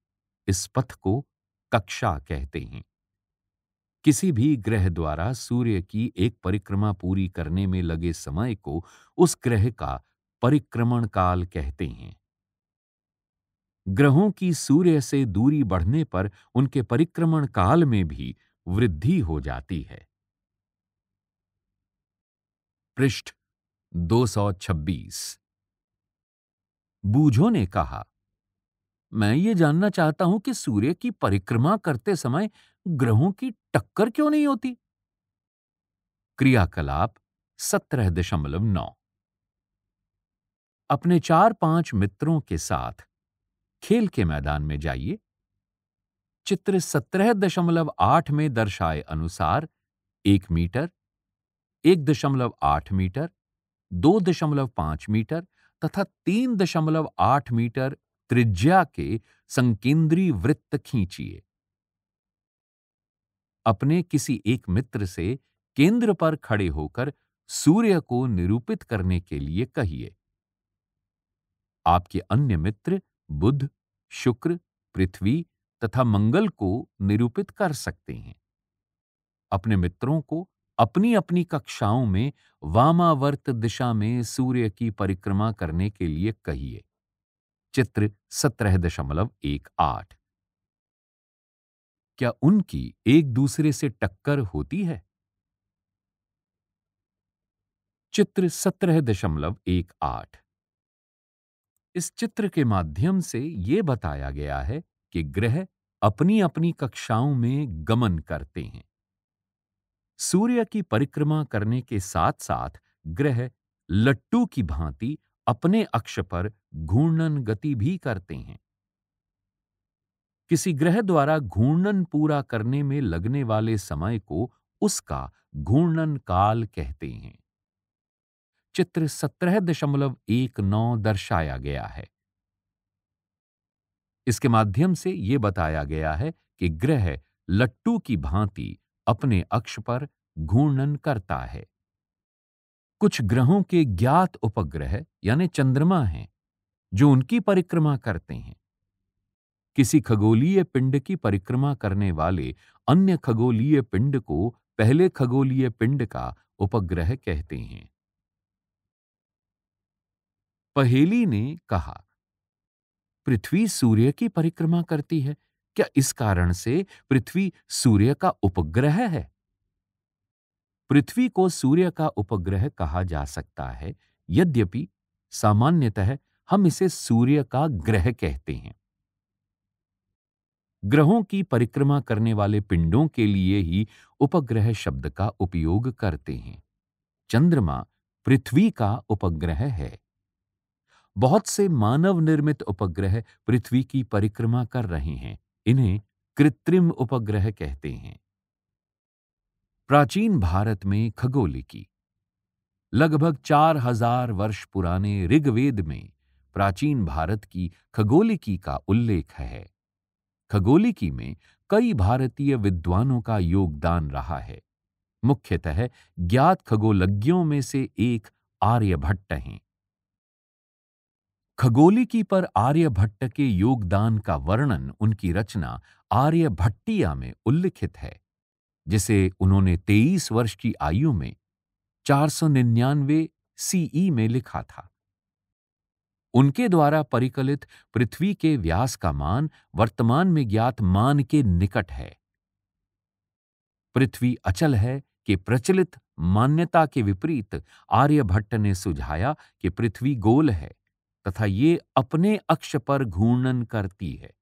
इस पथ को कक्षा कहते हैं किसी भी ग्रह द्वारा सूर्य की एक परिक्रमा पूरी करने में लगे समय को उस ग्रह का परिक्रमण काल कहते हैं ग्रहों की सूर्य से दूरी बढ़ने पर उनके परिक्रमण काल में भी वृद्धि हो जाती है पृष्ठ 226 बूझो ने कहा मैं ये जानना चाहता हूं कि सूर्य की परिक्रमा करते समय ग्रहों की टक्कर क्यों नहीं होती क्रियाकलाप सत्रह दशमलव नौ अपने चार पांच मित्रों के साथ खेल के मैदान में जाइए चित्र सत्रह दशमलव आठ में दर्शाए अनुसार एक मीटर एक दशमलव आठ मीटर दो दशमलव पांच मीटर तथा तीन दशमलव आठ मीटर त्रिज्या के संकेंद्री वृत्त खींचिए अपने किसी एक मित्र से केंद्र पर खड़े होकर सूर्य को निरूपित करने के लिए कहिए आपके अन्य मित्र बुध शुक्र पृथ्वी तथा मंगल को निरूपित कर सकते हैं अपने मित्रों को अपनी अपनी कक्षाओं में वामावर्त दिशा में सूर्य की परिक्रमा करने के लिए कहिए चित्र सत्रह दशमलव एक आठ क्या उनकी एक दूसरे से टक्कर होती है चित्र सत्रह दशमलव एक आठ इस चित्र के माध्यम से ये बताया गया है कि ग्रह अपनी अपनी कक्षाओं में गमन करते हैं सूर्य की परिक्रमा करने के साथ साथ ग्रह लट्टू की भांति अपने अक्ष पर घूर्णन गति भी करते हैं किसी ग्रह द्वारा घूर्णन पूरा करने में लगने वाले समय को उसका घूर्णन काल कहते हैं चित्र सत्रह दशमलव एक नौ दर्शाया गया है इसके माध्यम से ये बताया गया है कि ग्रह लट्टू की भांति अपने अक्ष पर घूर्णन करता है कुछ ग्रहों के ज्ञात उपग्रह यानी चंद्रमा हैं जो उनकी परिक्रमा करते हैं किसी खगोलीय पिंड की परिक्रमा करने वाले अन्य खगोलीय पिंड को पहले खगोलीय पिंड का उपग्रह कहते हैं पहेली ने कहा पृथ्वी सूर्य की परिक्रमा करती है क्या इस कारण से पृथ्वी सूर्य का उपग्रह है पृथ्वी को सूर्य का उपग्रह कहा जा सकता है यद्यपि सामान्यतः हम इसे सूर्य का ग्रह कहते हैं ग्रहों की परिक्रमा करने वाले पिंडों के लिए ही उपग्रह शब्द का उपयोग करते हैं चंद्रमा पृथ्वी का उपग्रह है बहुत से मानव निर्मित उपग्रह पृथ्वी की परिक्रमा कर रहे हैं इन्हें कृत्रिम उपग्रह कहते हैं प्राचीन भारत में खगोलिकी लगभग चार हजार वर्ष पुराने ऋग्वेद में प्राचीन भारत की खगोलिकी का उल्लेख है खगोलिकी में कई भारतीय विद्वानों का योगदान रहा है मुख्यतः ज्ञात खगोलज्ञों में से एक आर्यभट्ट हैं खगोलिकी पर आर्यभट्ट के योगदान का वर्णन उनकी रचना आर्यभट्टिया में उल्लिखित है जिसे उन्होंने 23 वर्ष की आयु में 499 सीई में लिखा था उनके द्वारा परिकलित पृथ्वी के व्यास का मान वर्तमान में ज्ञात मान के निकट है पृथ्वी अचल है कि प्रचलित मान्यता के विपरीत आर्यभट्ट ने सुझाया कि पृथ्वी गोल है तथा ये अपने अक्ष पर घूर्णन करती है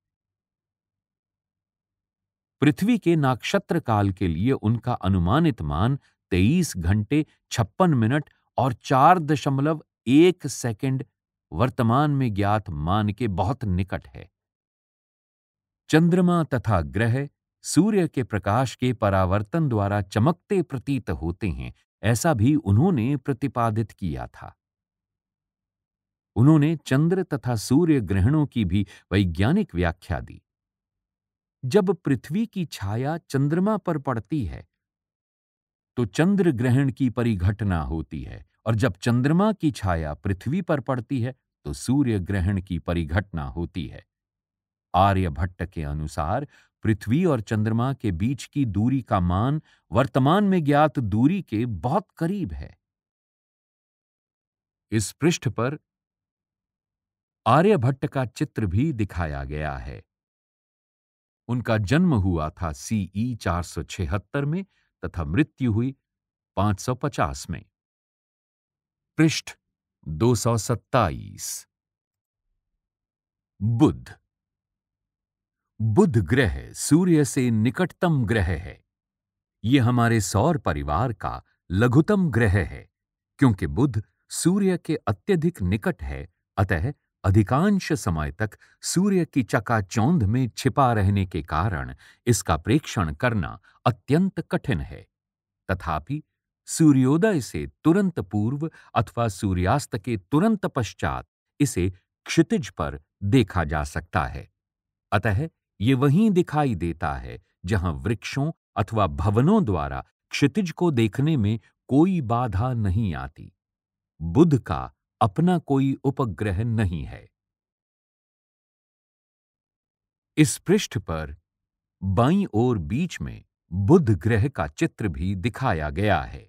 पृथ्वी के नाक्षत्र काल के लिए उनका अनुमानित मान 23 घंटे 56 मिनट और चार दशमलव एक सेकेंड वर्तमान में ज्ञात मान के बहुत निकट है चंद्रमा तथा ग्रह सूर्य के प्रकाश के परावर्तन द्वारा चमकते प्रतीत होते हैं ऐसा भी उन्होंने प्रतिपादित किया था उन्होंने चंद्र तथा सूर्य ग्रहणों की भी वैज्ञानिक व्याख्या दी जब पृथ्वी की छाया चंद्रमा पर पड़ती है तो चंद्र ग्रहण की परिघटना होती है और जब चंद्रमा की छाया पृथ्वी पर पड़ती है तो सूर्य ग्रहण की परिघटना होती है आर्यभट्ट के अनुसार पृथ्वी और चंद्रमा के बीच की दूरी का मान वर्तमान में ज्ञात दूरी के बहुत करीब है इस पृष्ठ पर आर्यभट्ट का चित्र भी दिखाया गया है उनका जन्म हुआ था e सीई छिहत्तर में तथा मृत्यु हुई 550 में पृष्ठ सत्ताईस बुद्ध बुध ग्रह सूर्य से निकटतम ग्रह है ये हमारे सौर परिवार का लघुतम ग्रह है क्योंकि बुध सूर्य के अत्यधिक निकट है अतः अधिकांश समय तक सूर्य की चकाचौंध में छिपा रहने के कारण इसका प्रेक्षण करना अत्यंत कठिन है तथापि सूर्योदय से तुरंत पूर्व अथवा सूर्यास्त के तुरंत पश्चात इसे क्षितिज पर देखा जा सकता है अतः ये वहीं दिखाई देता है जहां वृक्षों अथवा भवनों द्वारा क्षितिज को देखने में कोई बाधा नहीं आती बुद्ध का अपना कोई उपग्रह नहीं है इस पृष्ठ पर बाई और बीच में बुध ग्रह का चित्र भी दिखाया गया है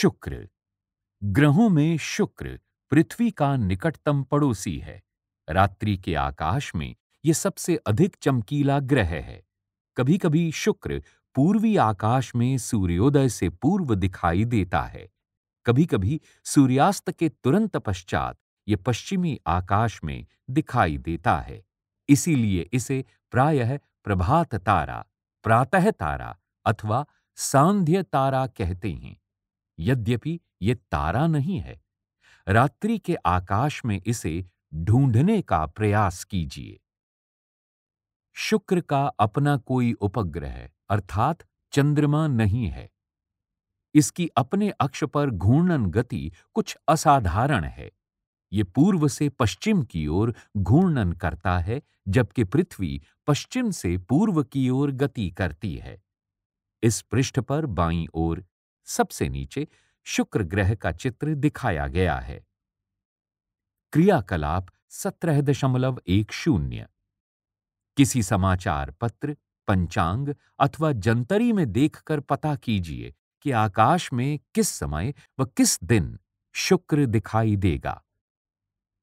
शुक्र ग्रहों में शुक्र पृथ्वी का निकटतम पड़ोसी है रात्रि के आकाश में ये सबसे अधिक चमकीला ग्रह है कभी कभी शुक्र पूर्वी आकाश में सूर्योदय से पूर्व दिखाई देता है कभी कभी सूर्यास्त के तुरंत पश्चात ये पश्चिमी आकाश में दिखाई देता है इसीलिए इसे प्रायः प्रभात तारा प्रातः तारा अथवा सांध्य तारा कहते हैं यद्यपि ये तारा नहीं है रात्रि के आकाश में इसे ढूंढने का प्रयास कीजिए शुक्र का अपना कोई उपग्रह अर्थात चंद्रमा नहीं है इसकी अपने अक्ष पर घूर्णन गति कुछ असाधारण है ये पूर्व से पश्चिम की ओर घूर्णन करता है जबकि पृथ्वी पश्चिम से पूर्व की ओर गति करती है इस पृष्ठ पर बाईं ओर सबसे नीचे शुक्र ग्रह का चित्र दिखाया गया है क्रियाकलाप सत्रह दशमलव एक शून्य किसी समाचार पत्र पंचांग अथवा जंतरी में देखकर पता कीजिए कि आकाश में किस समय व किस दिन शुक्र दिखाई देगा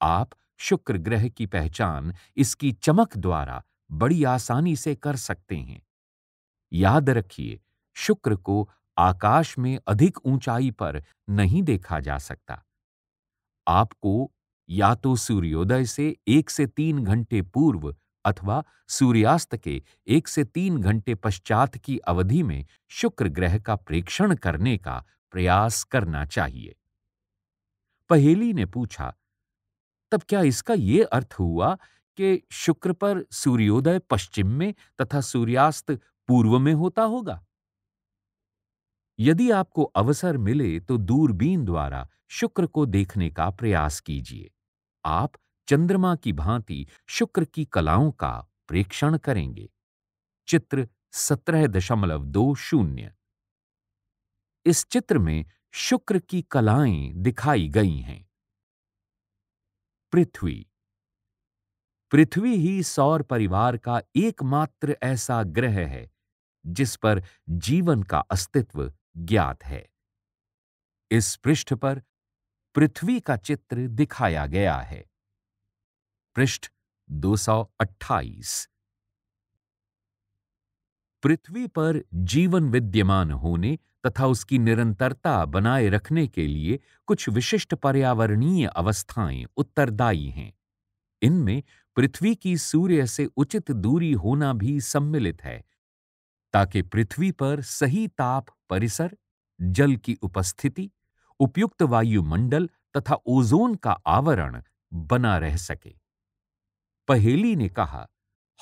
आप शुक्र ग्रह की पहचान इसकी चमक द्वारा बड़ी आसानी से कर सकते हैं याद रखिए शुक्र को आकाश में अधिक ऊंचाई पर नहीं देखा जा सकता आपको या तो सूर्योदय से एक से तीन घंटे पूर्व अथवा सूर्यास्त के एक से तीन घंटे पश्चात की अवधि में शुक्र ग्रह का प्रेक्षण करने का प्रयास करना चाहिए पहेली ने पूछा तब क्या इसका यह अर्थ हुआ कि शुक्र पर सूर्योदय पश्चिम में तथा सूर्यास्त पूर्व में होता होगा यदि आपको अवसर मिले तो दूरबीन द्वारा शुक्र को देखने का प्रयास कीजिए आप चंद्रमा की भांति शुक्र की कलाओं का प्रेक्षण करेंगे चित्र सत्रह दशमलव दो शून्य इस चित्र में शुक्र की कलाएं दिखाई गई हैं पृथ्वी पृथ्वी ही सौर परिवार का एकमात्र ऐसा ग्रह है जिस पर जीवन का अस्तित्व ज्ञात है इस पृष्ठ पर पृथ्वी का चित्र दिखाया गया है पृष्ठ 228 पृथ्वी पर जीवन विद्यमान होने तथा उसकी निरंतरता बनाए रखने के लिए कुछ विशिष्ट पर्यावरणीय अवस्थाएं उत्तरदायी हैं इनमें पृथ्वी की सूर्य से उचित दूरी होना भी सम्मिलित है ताकि पृथ्वी पर सही ताप परिसर जल की उपस्थिति उपयुक्त वायुमंडल तथा ओजोन का आवरण बना रह सके पहेली ने कहा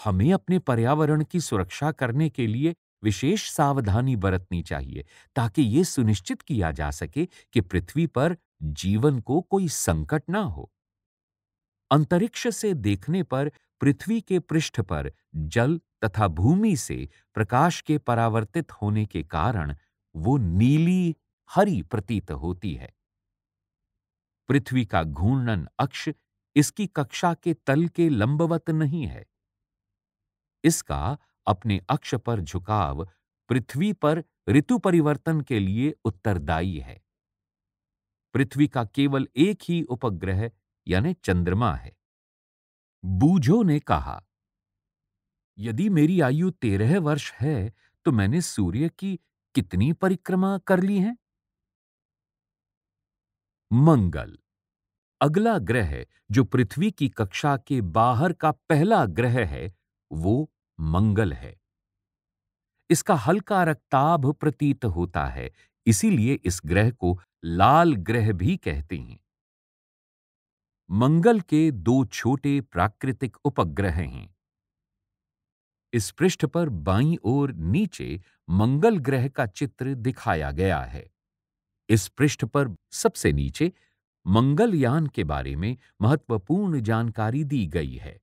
हमें अपने पर्यावरण की सुरक्षा करने के लिए विशेष सावधानी बरतनी चाहिए ताकि ये सुनिश्चित किया जा सके कि पृथ्वी पर जीवन को कोई संकट ना हो अंतरिक्ष से देखने पर पृथ्वी के पृष्ठ पर जल तथा भूमि से प्रकाश के परावर्तित होने के कारण वो नीली हरी प्रतीत होती है पृथ्वी का घूर्णन अक्ष इसकी कक्षा के तल के लंबवत नहीं है इसका अपने अक्ष पर झुकाव पृथ्वी पर ऋतु परिवर्तन के लिए उत्तरदायी है पृथ्वी का केवल एक ही उपग्रह यानी चंद्रमा है बूझो ने कहा यदि मेरी आयु तेरह वर्ष है तो मैंने सूर्य की कितनी परिक्रमा कर ली है मंगल अगला ग्रह जो पृथ्वी की कक्षा के बाहर का पहला ग्रह है वो मंगल है इसका हल्का रक्ताभ प्रतीत होता है इसीलिए इस ग्रह को लाल ग्रह भी कहते हैं मंगल के दो छोटे प्राकृतिक उपग्रह हैं इस पृष्ठ पर बाईं ओर नीचे मंगल ग्रह का चित्र दिखाया गया है इस पृष्ठ पर सबसे नीचे मंगलयान के बारे में महत्वपूर्ण जानकारी दी गई है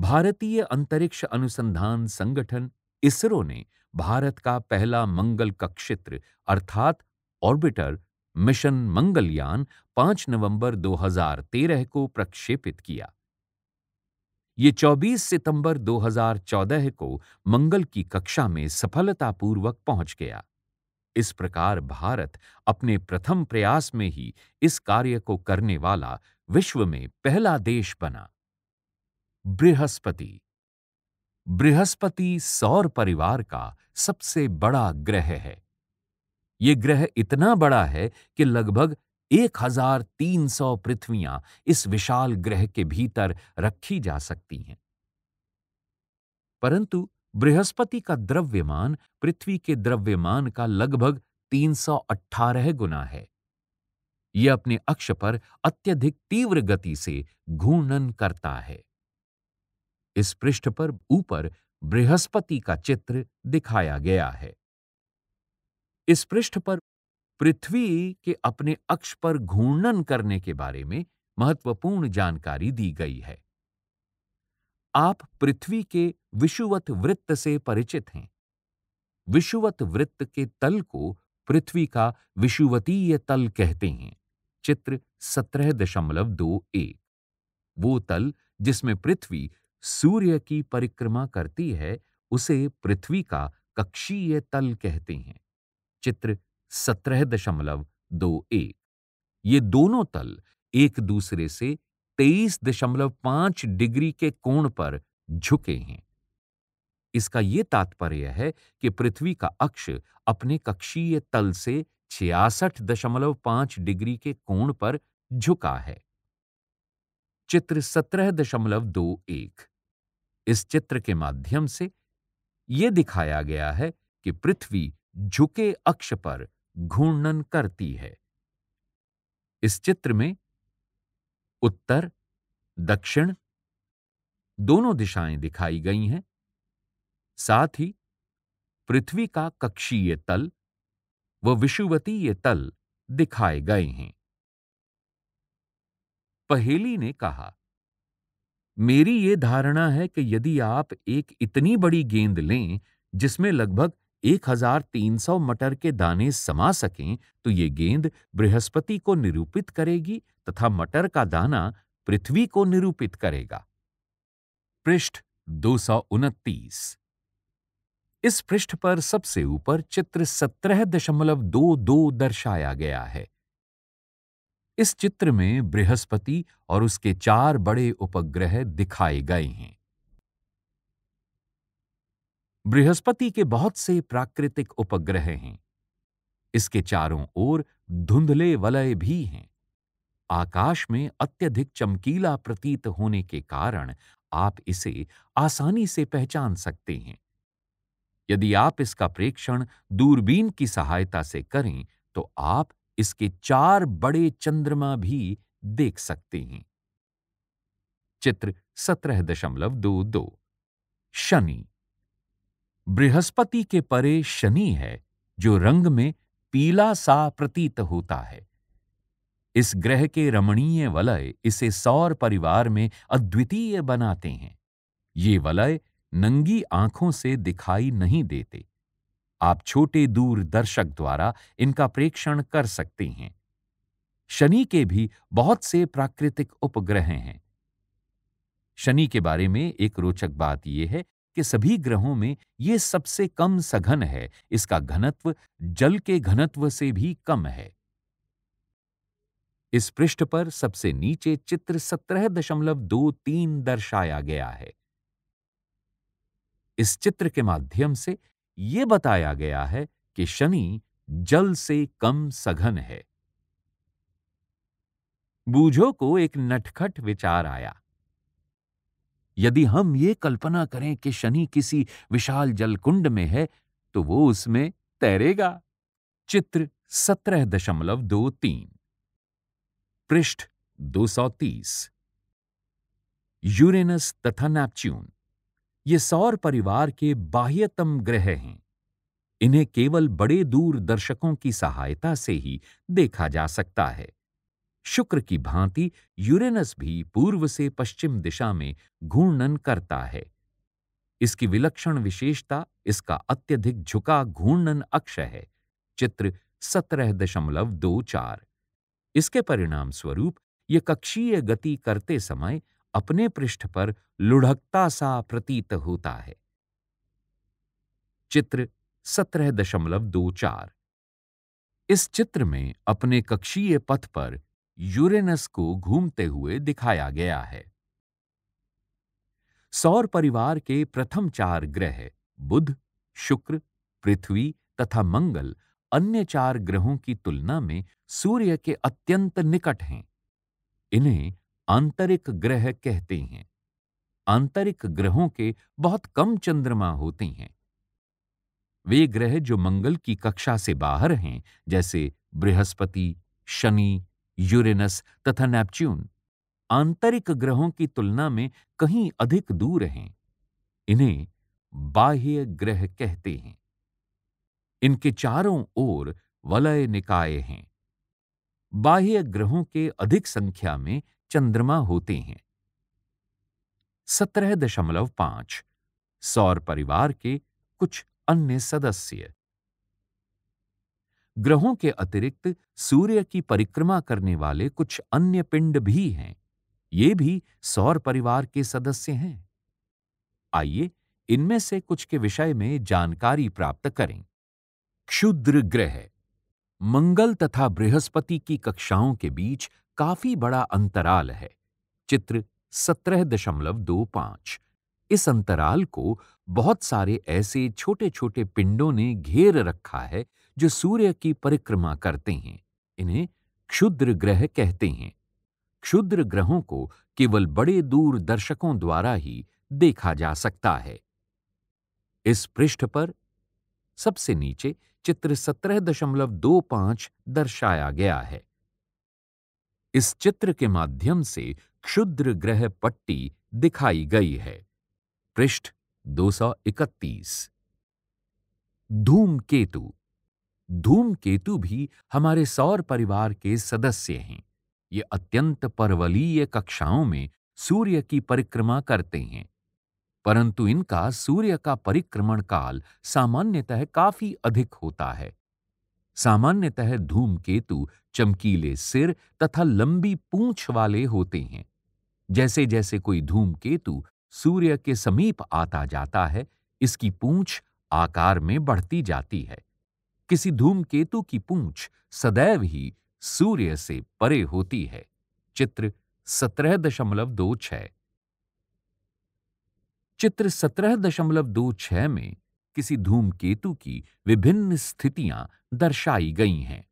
भारतीय अंतरिक्ष अनुसंधान संगठन इसरो ने भारत का पहला मंगल कक्षित्र अर्थात ऑर्बिटर मिशन मंगलयान 5 नवंबर 2013 को प्रक्षेपित किया ये 24 सितंबर 2014 को मंगल की कक्षा में सफलतापूर्वक पहुंच गया इस प्रकार भारत अपने प्रथम प्रयास में ही इस कार्य को करने वाला विश्व में पहला देश बना बृहस्पति बृहस्पति सौर परिवार का सबसे बड़ा ग्रह है ये ग्रह इतना बड़ा है कि लगभग 1300 पृथ्वियां इस विशाल ग्रह के भीतर रखी जा सकती हैं परंतु बृहस्पति का द्रव्यमान पृथ्वी के द्रव्यमान का लगभग 318 गुना है यह अपने अक्ष पर अत्यधिक तीव्र गति से घूर्णन करता है इस पृष्ठ पर ऊपर बृहस्पति का चित्र दिखाया गया है इस पृष्ठ पर पृथ्वी के अपने अक्ष पर घूर्णन करने के बारे में महत्वपूर्ण जानकारी दी गई है आप पृथ्वी के विषुवत वृत्त से परिचित हैं विषुवत वृत्त के तल को पृथ्वी का विषुवतीय तल कहते हैं चित्र सत्रह दशमलव दो एक वो तल जिसमें पृथ्वी सूर्य की परिक्रमा करती है उसे पृथ्वी का कक्षीय तल कहते हैं चित्र सत्रह दशमलव दो एक ये दोनों तल एक दूसरे से तेईस दशमलव पांच डिग्री के कोण पर झुके हैं इसका यह तात्पर्य है कि पृथ्वी का अक्ष अपने कक्षीय तल से 66.5 दशमलव पांच डिग्री के कोण पर झुका है चित्र सत्रह दशमलव दो एक इस चित्र के माध्यम से यह दिखाया गया है कि पृथ्वी झुके अक्ष पर घूर्णन करती है इस चित्र में उत्तर दक्षिण दोनों दिशाएं दिखाई गई हैं साथ ही पृथ्वी का कक्षीय तल व विषुवतीय तल दिखाए गए हैं पहेली ने कहा मेरी ये धारणा है कि यदि आप एक इतनी बड़ी गेंद लें जिसमें लगभग 1300 मटर के दाने समा सकें तो ये गेंद बृहस्पति को निरूपित करेगी तथा मटर का दाना पृथ्वी को निरूपित करेगा पृष्ठ दो इस पृष्ठ पर सबसे ऊपर चित्र सत्रह दशमलव दो दो दर्शाया गया है इस चित्र में बृहस्पति और उसके चार बड़े उपग्रह दिखाए गए हैं बृहस्पति के बहुत से प्राकृतिक उपग्रह हैं इसके चारों ओर धुंधले वलय भी हैं आकाश में अत्यधिक चमकीला प्रतीत होने के कारण आप इसे आसानी से पहचान सकते हैं यदि आप इसका प्रेक्षण दूरबीन की सहायता से करें तो आप इसके चार बड़े चंद्रमा भी देख सकते हैं चित्र सत्रह दशमलव दो दो शनि बृहस्पति के परे शनि है जो रंग में पीला सा प्रतीत होता है इस ग्रह के रमणीय वलय इसे सौर परिवार में अद्वितीय बनाते हैं ये वलय नंगी आंखों से दिखाई नहीं देते आप छोटे दूर दर्शक द्वारा इनका प्रेक्षण कर सकते हैं शनि के भी बहुत से प्राकृतिक उपग्रह हैं शनि के बारे में एक रोचक बात यह है कि सभी ग्रहों में ये सबसे कम सघन है इसका घनत्व जल के घनत्व से भी कम है इस पृष्ठ पर सबसे नीचे चित्र सत्रह दशमलव दो तीन दर्शाया गया है इस चित्र के माध्यम से यह बताया गया है कि शनि जल से कम सघन है बूझो को एक नटखट विचार आया यदि हम ये कल्पना करें कि शनि किसी विशाल जलकुंड में है तो वो उसमें तैरेगा चित्र सत्रह दशमलव दो तीन पृष्ठ 230 यूरेनस तथा नेपच्यून ये सौर परिवार के बाह्यतम ग्रह हैं इन्हें केवल बड़े दूर दर्शकों की सहायता से ही देखा जा सकता है शुक्र की भांति यूरेनस भी पूर्व से पश्चिम दिशा में घूर्णन करता है इसकी विलक्षण विशेषता इसका अत्यधिक झुका घूर्णन अक्ष है चित्र सत्रह दशमलव दो चार इसके परिणाम स्वरूप ये कक्षीय गति करते समय अपने पृष्ठ पर लुढ़कता सा प्रतीत होता है चित्र सत्रह दशमलव दो चार इस चित्र में अपने कक्षीय पथ पर यूरेनस को घूमते हुए दिखाया गया है सौर परिवार के प्रथम चार ग्रह बुध शुक्र पृथ्वी तथा मंगल अन्य चार ग्रहों की तुलना में सूर्य के अत्यंत निकट हैं इन्हें आंतरिक ग्रह कहते हैं आंतरिक ग्रहों के बहुत कम चंद्रमा होते हैं वे ग्रह जो मंगल की कक्षा से बाहर हैं जैसे बृहस्पति शनि यूरेनस तथा नेपच्यून आंतरिक ग्रहों की तुलना में कहीं अधिक दूर हैं इन्हें बाह्य ग्रह कहते हैं इनके चारों ओर वलय निकाय हैं बाह्य ग्रहों के अधिक संख्या में चंद्रमा होते हैं सत्रह दशमलव पांच सौर परिवार के कुछ अन्य सदस्य ग्रहों के अतिरिक्त सूर्य की परिक्रमा करने वाले कुछ अन्य पिंड भी हैं ये भी सौर परिवार के सदस्य हैं आइए इनमें से कुछ के विषय में जानकारी प्राप्त करें क्षुद्र ग्रह मंगल तथा बृहस्पति की कक्षाओं के बीच काफी बड़ा अंतराल है चित्र सत्रह दशमलव दो पांच इस अंतराल को बहुत सारे ऐसे छोटे छोटे पिंडों ने घेर रखा है जो सूर्य की परिक्रमा करते हैं इन्हें क्षुद्र ग्रह कहते हैं क्षुद्र ग्रहों को केवल बड़े दूरदर्शकों द्वारा ही देखा जा सकता है इस पृष्ठ पर सबसे नीचे चित्र सत्रह दशमलव दो पांच दर्शाया गया है इस चित्र के माध्यम से क्षुद्र ग्रह पट्टी दिखाई गई है पृष्ठ 231 धूमकेतु धूमकेतु भी हमारे सौर परिवार के सदस्य हैं ये अत्यंत परवलीय कक्षाओं में सूर्य की परिक्रमा करते हैं परंतु इनका सूर्य का परिक्रमण काल सामान्यतः काफी अधिक होता है सामान्यतः धूमकेतु चमकीले सिर तथा लंबी पूंछ वाले होते हैं जैसे जैसे कोई धूमकेतु सूर्य के समीप आता जाता है इसकी पूंछ आकार में बढ़ती जाती है किसी धूमकेतु की पूंछ सदैव ही सूर्य से परे होती है चित्र सत्रह दशमलव दो छह चित्र सत्रह दशमलव दो छह में किसी धूमकेतु की विभिन्न स्थितियां दर्शाई गई हैं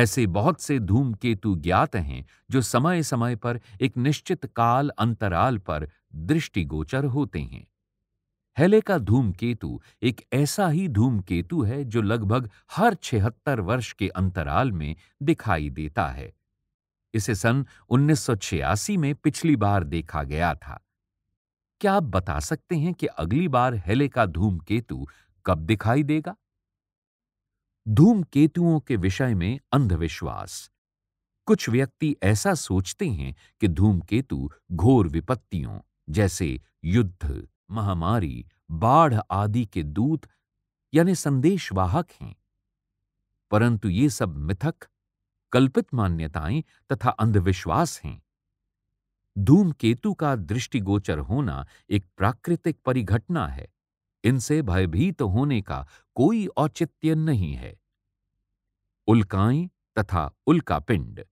ऐसे बहुत से धूमकेतु ज्ञात हैं जो समय समय पर एक निश्चित काल अंतराल पर दृष्टिगोचर होते हैं हेले का धूमकेतु एक ऐसा ही धूमकेतु है जो लगभग हर छिहत्तर वर्ष के अंतराल में दिखाई देता है इसे सन 1986 में पिछली बार देखा गया था क्या आप बता सकते हैं कि अगली बार हेले का धूमकेतु कब दिखाई देगा धूमकेतुओं के विषय में अंधविश्वास कुछ व्यक्ति ऐसा सोचते हैं कि धूमकेतु घोर विपत्तियों जैसे युद्ध महामारी बाढ़ आदि के दूत यानी संदेशवाहक हैं परंतु ये सब मिथक कल्पित मान्यताएं तथा अंधविश्वास हैं धूमकेतु का दृष्टिगोचर होना एक प्राकृतिक परिघटना है इनसे भयभीत होने का कोई औचित्य नहीं है उल्काएं तथा उल्का पिंड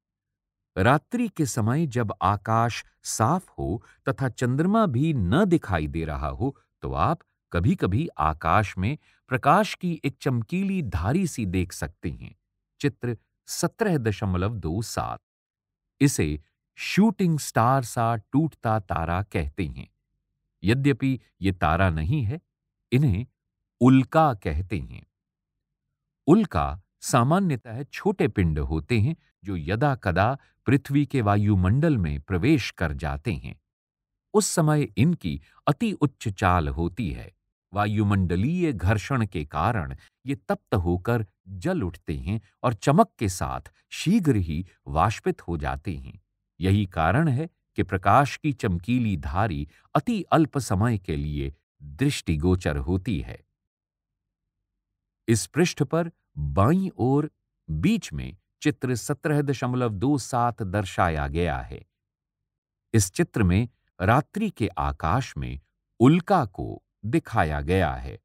रात्रि के समय जब आकाश साफ हो तथा चंद्रमा भी न दिखाई दे रहा हो तो आप कभी कभी आकाश में प्रकाश की एक चमकीली धारी सी देख सकते हैं चित्र सत्रह दशमलव दो सात इसे शूटिंग स्टार सा टूटता तारा कहते हैं यद्यपि ये तारा नहीं है इन्हें उल्का कहते हैं उल्का सामान्यतः छोटे पिंड होते हैं जो यदा कदा पृथ्वी के वायुमंडल में प्रवेश कर जाते हैं उस समय इनकी अति उच्च चाल होती है वायुमंडलीय घर्षण के कारण ये तप्त होकर जल उठते हैं और चमक के साथ शीघ्र ही वाष्पित हो जाते हैं यही कारण है कि प्रकाश की चमकीली धारी अति अल्प समय के लिए दृष्टिगोचर होती है इस पृष्ठ पर बाई और बीच में चित्र सत्रह दशमलव दो सात दर्शाया गया है इस चित्र में रात्रि के आकाश में उल्का को दिखाया गया है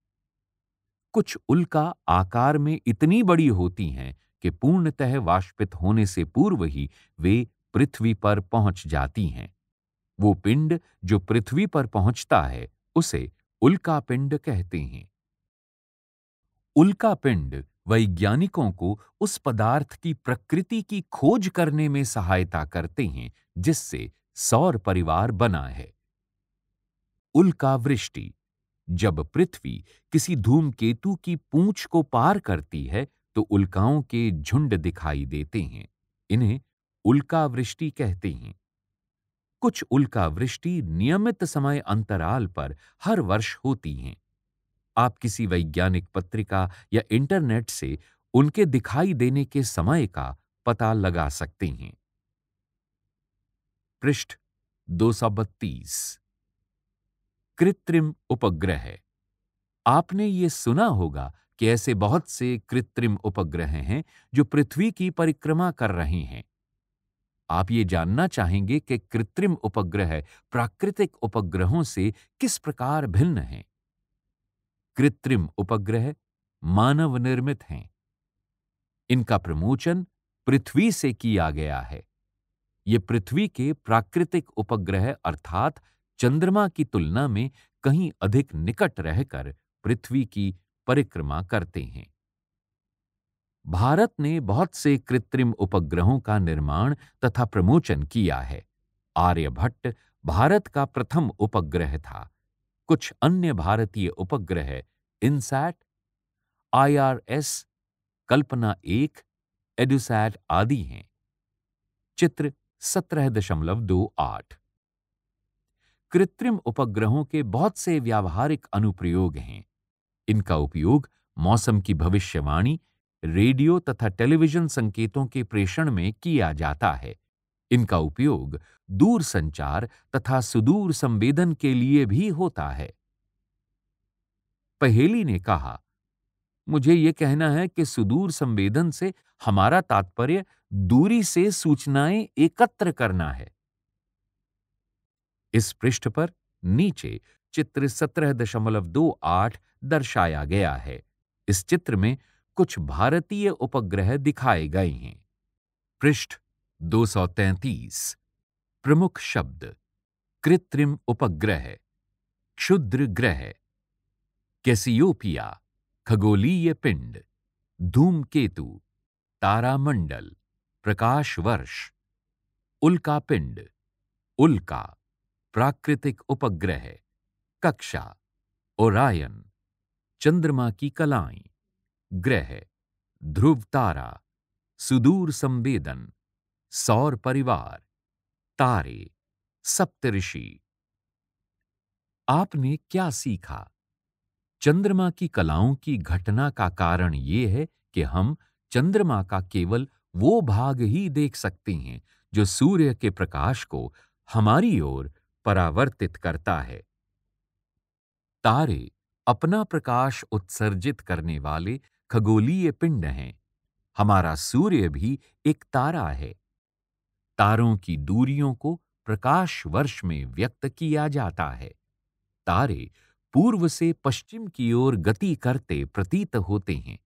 कुछ उल्का आकार में इतनी बड़ी होती हैं कि पूर्णतः वाष्पित होने से पूर्व ही वे पृथ्वी पर पहुंच जाती हैं वो पिंड जो पृथ्वी पर पहुंचता है उसे उल्का पिंड कहते हैं उल्का पिंड वैज्ञानिकों को उस पदार्थ की प्रकृति की खोज करने में सहायता करते हैं जिससे सौर परिवार बना है उल्का वृष्टि जब पृथ्वी किसी धूमकेतु की पूंछ को पार करती है तो उल्काओं के झुंड दिखाई देते हैं इन्हें उल्कावृष्टि कहते हैं कुछ उल्कावृष्टि नियमित समय अंतराल पर हर वर्ष होती हैं आप किसी वैज्ञानिक पत्रिका या इंटरनेट से उनके दिखाई देने के समय का पता लगा सकते हैं पृष्ठ दो कृत्रिम उपग्रह आपने ये सुना होगा कि ऐसे बहुत से कृत्रिम उपग्रह हैं जो पृथ्वी की परिक्रमा कर रहे हैं आप ये जानना चाहेंगे कि कृत्रिम उपग्रह प्राकृतिक उपग्रहों से किस प्रकार भिन्न हैं कृत्रिम उपग्रह मानव निर्मित हैं इनका प्रमोचन पृथ्वी से किया गया है ये पृथ्वी के प्राकृतिक उपग्रह अर्थात चंद्रमा की तुलना में कहीं अधिक निकट रहकर पृथ्वी की परिक्रमा करते हैं भारत ने बहुत से कृत्रिम उपग्रहों का निर्माण तथा प्रमोचन किया है आर्यभट्ट भारत का प्रथम उपग्रह था कुछ अन्य भारतीय उपग्रह इनसैट आईआरएस कल्पना एक एडुसैट आदि हैं चित्र सत्रह दशमलव दो आठ कृत्रिम उपग्रहों के बहुत से व्यावहारिक अनुप्रयोग हैं इनका उपयोग मौसम की भविष्यवाणी रेडियो तथा टेलीविजन संकेतों के प्रेषण में किया जाता है इनका उपयोग दूर संचार तथा सुदूर संवेदन के लिए भी होता है पहेली ने कहा मुझे यह कहना है कि सुदूर संवेदन से हमारा तात्पर्य दूरी से सूचनाएं एकत्र करना है इस पृष्ठ पर नीचे चित्र सत्रह दशमलव दो आठ दर्शाया गया है इस चित्र में कुछ भारतीय उपग्रह दिखाए गए हैं पृष्ठ 233 प्रमुख शब्द कृत्रिम उपग्रह क्षुद्र ग्रह कैसियोपिया खगोलीय पिंड धूमकेतु तारामंडल प्रकाशवर्ष उल्का पिंड उल्का प्राकृतिक उपग्रह कक्षा ओरायन चंद्रमा की कलाएं ग्रह ध्रुव तारा सुदूर संवेदन सौर परिवार तारे सप्तऋषि आपने क्या सीखा चंद्रमा की कलाओं की घटना का कारण ये है कि हम चंद्रमा का केवल वो भाग ही देख सकते हैं जो सूर्य के प्रकाश को हमारी ओर परावर्तित करता है तारे अपना प्रकाश उत्सर्जित करने वाले खगोलीय पिंड हैं हमारा सूर्य भी एक तारा है तारों की दूरियों को प्रकाश वर्ष में व्यक्त किया जाता है तारे पूर्व से पश्चिम की ओर गति करते प्रतीत होते हैं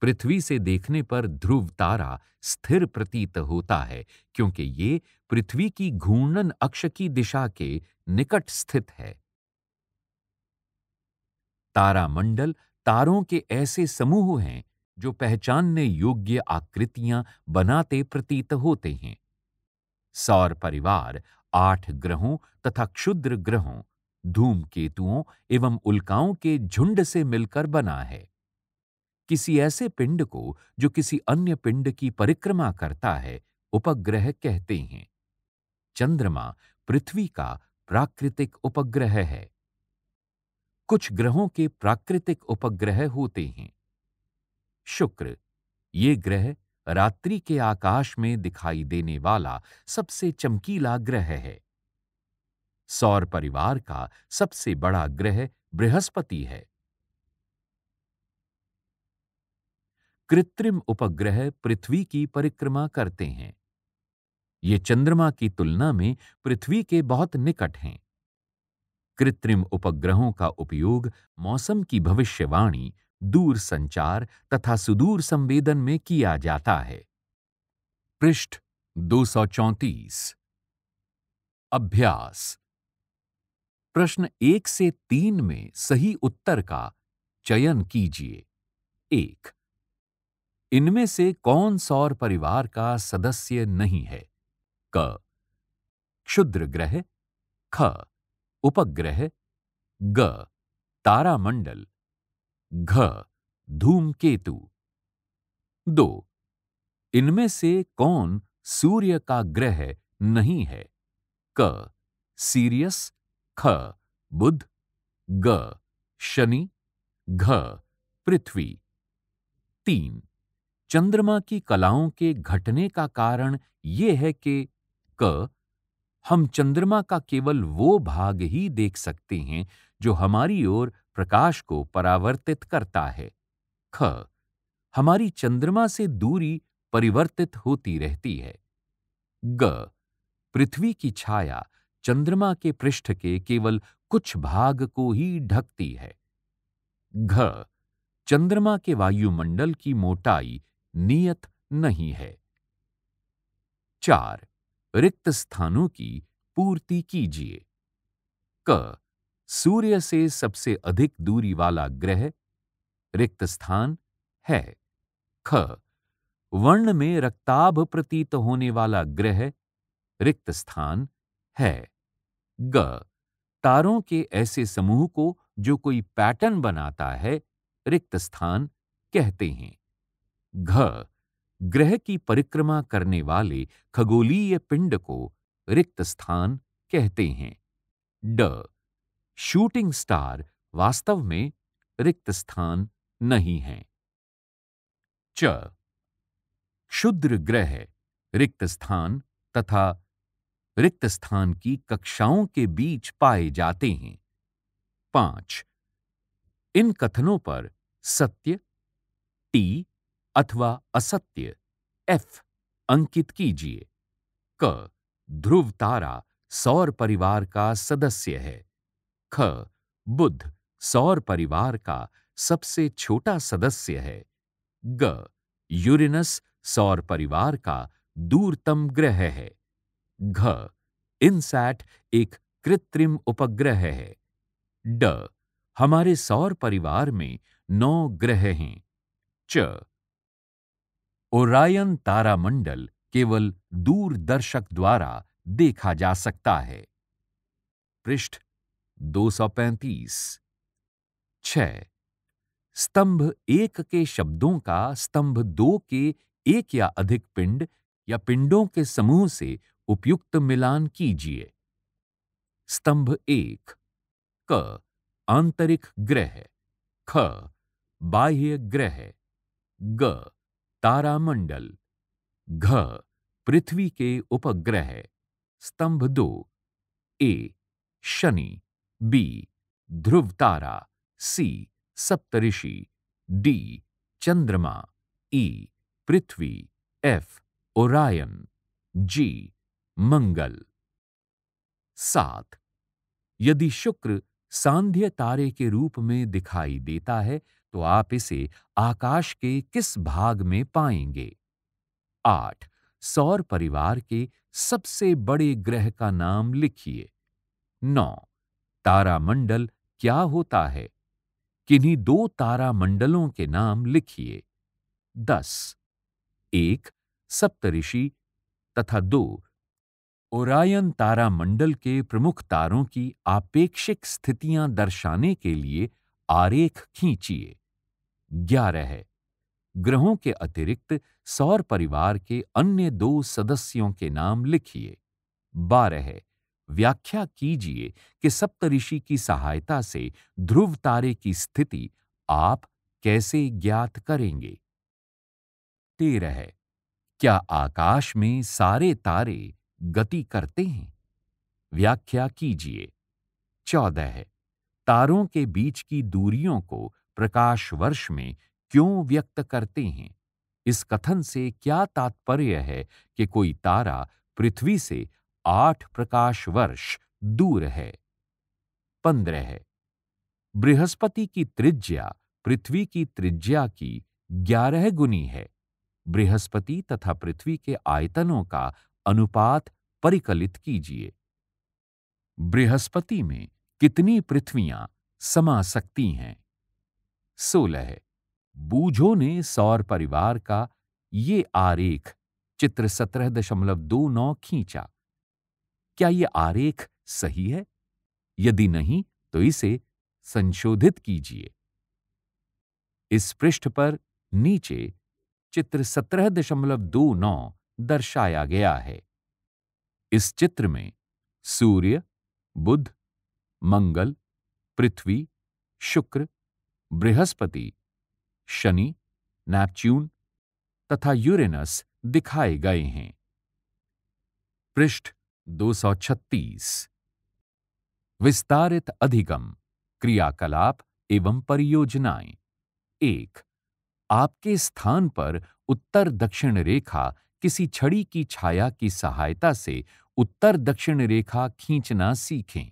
पृथ्वी से देखने पर ध्रुव तारा स्थिर प्रतीत होता है क्योंकि ये पृथ्वी की घूर्णन अक्ष की दिशा के निकट स्थित है तारामंडल तारों के ऐसे समूह हैं जो पहचानने योग्य आकृतियां बनाते प्रतीत होते हैं सौर परिवार आठ ग्रहों तथा क्षुद्र ग्रहों धूमकेतुओं एवं उल्काओं के झुंड से मिलकर बना है किसी ऐसे पिंड को जो किसी अन्य पिंड की परिक्रमा करता है उपग्रह कहते हैं चंद्रमा पृथ्वी का प्राकृतिक उपग्रह है कुछ ग्रहों के प्राकृतिक उपग्रह होते हैं शुक्र ये ग्रह रात्रि के आकाश में दिखाई देने वाला सबसे चमकीला ग्रह है सौर परिवार का सबसे बड़ा ग्रह बृहस्पति है कृत्रिम उपग्रह पृथ्वी की परिक्रमा करते हैं ये चंद्रमा की तुलना में पृथ्वी के बहुत निकट हैं कृत्रिम उपग्रहों का उपयोग मौसम की भविष्यवाणी दूर संचार तथा सुदूर संवेदन में किया जाता है पृष्ठ दो अभ्यास प्रश्न एक से तीन में सही उत्तर का चयन कीजिए एक इनमें से कौन सौर परिवार का सदस्य नहीं है क क्षुद्र ग्रह ख उपग्रह ग तारामंडल घ धूमकेतु दो इनमें से कौन सूर्य का ग्रह नहीं है क सीरियस ख बुध ग शनि घ पृथ्वी तीन चंद्रमा की कलाओं के घटने का कारण यह है कि क हम चंद्रमा का केवल वो भाग ही देख सकते हैं जो हमारी ओर प्रकाश को परावर्तित करता है ख हमारी चंद्रमा से दूरी परिवर्तित होती रहती है ग पृथ्वी की छाया चंद्रमा के पृष्ठ के केवल कुछ भाग को ही ढकती है घ चंद्रमा के वायुमंडल की मोटाई नियत नहीं है चार रिक्त स्थानों की पूर्ति कीजिए क सूर्य से सबसे अधिक दूरी वाला ग्रह रिक्त स्थान है ख वर्ण में रक्ताभ प्रतीत होने वाला ग्रह रिक्त स्थान है ग तारों के ऐसे समूह को जो कोई पैटर्न बनाता है रिक्त स्थान कहते हैं घ ग्रह की परिक्रमा करने वाले खगोलीय पिंड को रिक्त स्थान कहते हैं ड शूटिंग स्टार वास्तव में रिक्त स्थान नहीं है च क्षुद्र ग्रह रिक्त स्थान तथा रिक्त स्थान की कक्षाओं के बीच पाए जाते हैं पांच इन कथनों पर सत्य टी अथवा असत्य एफ अंकित कीजिए क ध्रुव तारा सौर परिवार का सदस्य है ख बुध सौर परिवार का सबसे छोटा सदस्य है ग यूरिनस सौर परिवार का दूरतम ग्रह है घ इनसैट एक कृत्रिम उपग्रह है ड हमारे सौर परिवार में नौ ग्रह हैं च ओरायन तारामंडल केवल दूरदर्शक द्वारा देखा जा सकता है पृष्ठ 235 पैंतीस स्तंभ एक के शब्दों का स्तंभ दो के एक या अधिक पिंड या पिंडों के समूह से उपयुक्त मिलान कीजिए स्तंभ एक क आंतरिक ग्रह ख बाह्य ग्रह ग तारामंडल घ पृथ्वी के उपग्रह स्तंभ दो ए शनि बी ध्रुव तारा सी सप्तऋषि डी चंद्रमा ई पृथ्वी एफ ओरायन जी मंगल सात यदि शुक्र सांध्य तारे के रूप में दिखाई देता है तो आप इसे आकाश के किस भाग में पाएंगे आठ सौर परिवार के सबसे बड़े ग्रह का नाम लिखिए नौ तारामंडल क्या होता है किन्हीं दो तारामंडलों के नाम लिखिए दस एक सप्तऋषि तथा दो ओरायन तारामंडल के प्रमुख तारों की आपेक्षिक स्थितियां दर्शाने के लिए आरेख खींचिए ग्यारह है ग्रहों के अतिरिक्त सौर परिवार के अन्य दो सदस्यों के नाम लिखिए बारह है व्याख्या कीजिए कि सप्तऋषि की सहायता से ध्रुव तारे की स्थिति आप कैसे ज्ञात करेंगे तेरह है क्या आकाश में सारे तारे गति करते हैं व्याख्या कीजिए चौदह है तारों के बीच की दूरियों को प्रकाश वर्ष में क्यों व्यक्त करते हैं इस कथन से क्या तात्पर्य है कि कोई तारा पृथ्वी से आठ प्रकाश वर्ष दूर है पंद्रह बृहस्पति की त्रिज्या पृथ्वी की त्रिज्या की ग्यारह गुनी है बृहस्पति तथा पृथ्वी के आयतनों का अनुपात परिकलित कीजिए बृहस्पति में कितनी पृथ्वियां समा सकती हैं सोलह बूझो ने सौर परिवार का ये आरेख चित्र सत्रह दशमलव दो नौ खींचा क्या ये आरेख सही है यदि नहीं तो इसे संशोधित कीजिए इस पृष्ठ पर नीचे चित्र सत्रह दशमलव दो नौ दर्शाया गया है इस चित्र में सूर्य बुध मंगल पृथ्वी शुक्र बृहस्पति शनि नैपच्यून तथा यूरेनस दिखाए गए हैं पृष्ठ 236 विस्तारित अधिगम क्रियाकलाप एवं परियोजनाएं एक आपके स्थान पर उत्तर दक्षिण रेखा किसी छड़ी की छाया की सहायता से उत्तर दक्षिण रेखा खींचना सीखें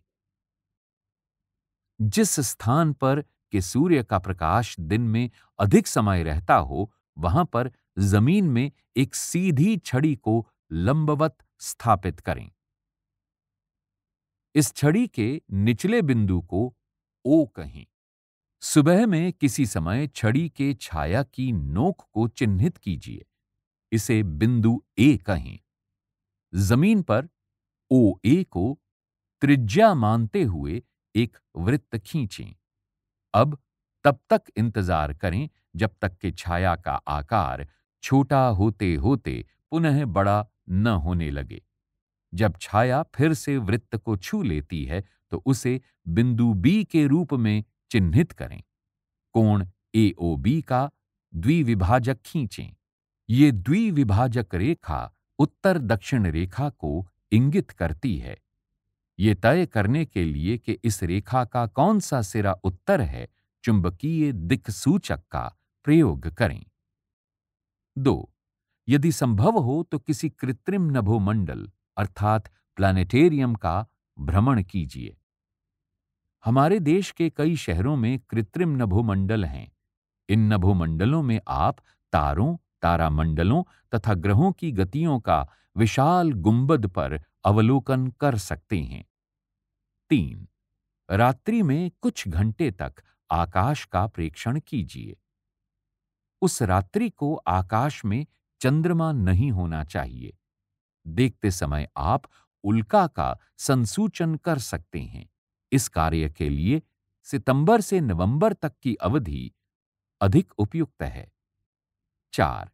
जिस स्थान पर कि सूर्य का प्रकाश दिन में अधिक समय रहता हो वहां पर जमीन में एक सीधी छड़ी को लंबवत स्थापित करें इस छड़ी के निचले बिंदु को ओ कहें सुबह में किसी समय छड़ी के छाया की नोक को चिन्हित कीजिए इसे बिंदु ए कहें जमीन पर ओ ए को त्रिज्या मानते हुए एक वृत्त खींचें अब तब तक इंतजार करें जब तक कि छाया का आकार छोटा होते होते पुनः बड़ा न होने लगे जब छाया फिर से वृत्त को छू लेती है तो उसे बिंदु बी के रूप में चिन्हित करें कोण ए बी का द्विविभाजक खींचें ये द्विविभाजक रेखा उत्तर दक्षिण रेखा को इंगित करती है ये तय करने के लिए कि इस रेखा का कौन सा सिरा उत्तर है चुंबकीय दिक सूचक का प्रयोग करें दो यदि संभव हो तो किसी कृत्रिम नभोमंडल अर्थात प्लानिटेरियम का भ्रमण कीजिए हमारे देश के कई शहरों में कृत्रिम नभोमंडल हैं इन नभोमंडलों में आप तारों तारामंडलों तथा ग्रहों की गतियों का विशाल गुंबद पर अवलोकन कर सकते हैं तीन रात्रि में कुछ घंटे तक आकाश का प्रेक्षण कीजिए उस रात्रि को आकाश में चंद्रमा नहीं होना चाहिए देखते समय आप उल्का का संसूचन कर सकते हैं इस कार्य के लिए सितंबर से नवंबर तक की अवधि अधिक उपयुक्त है चार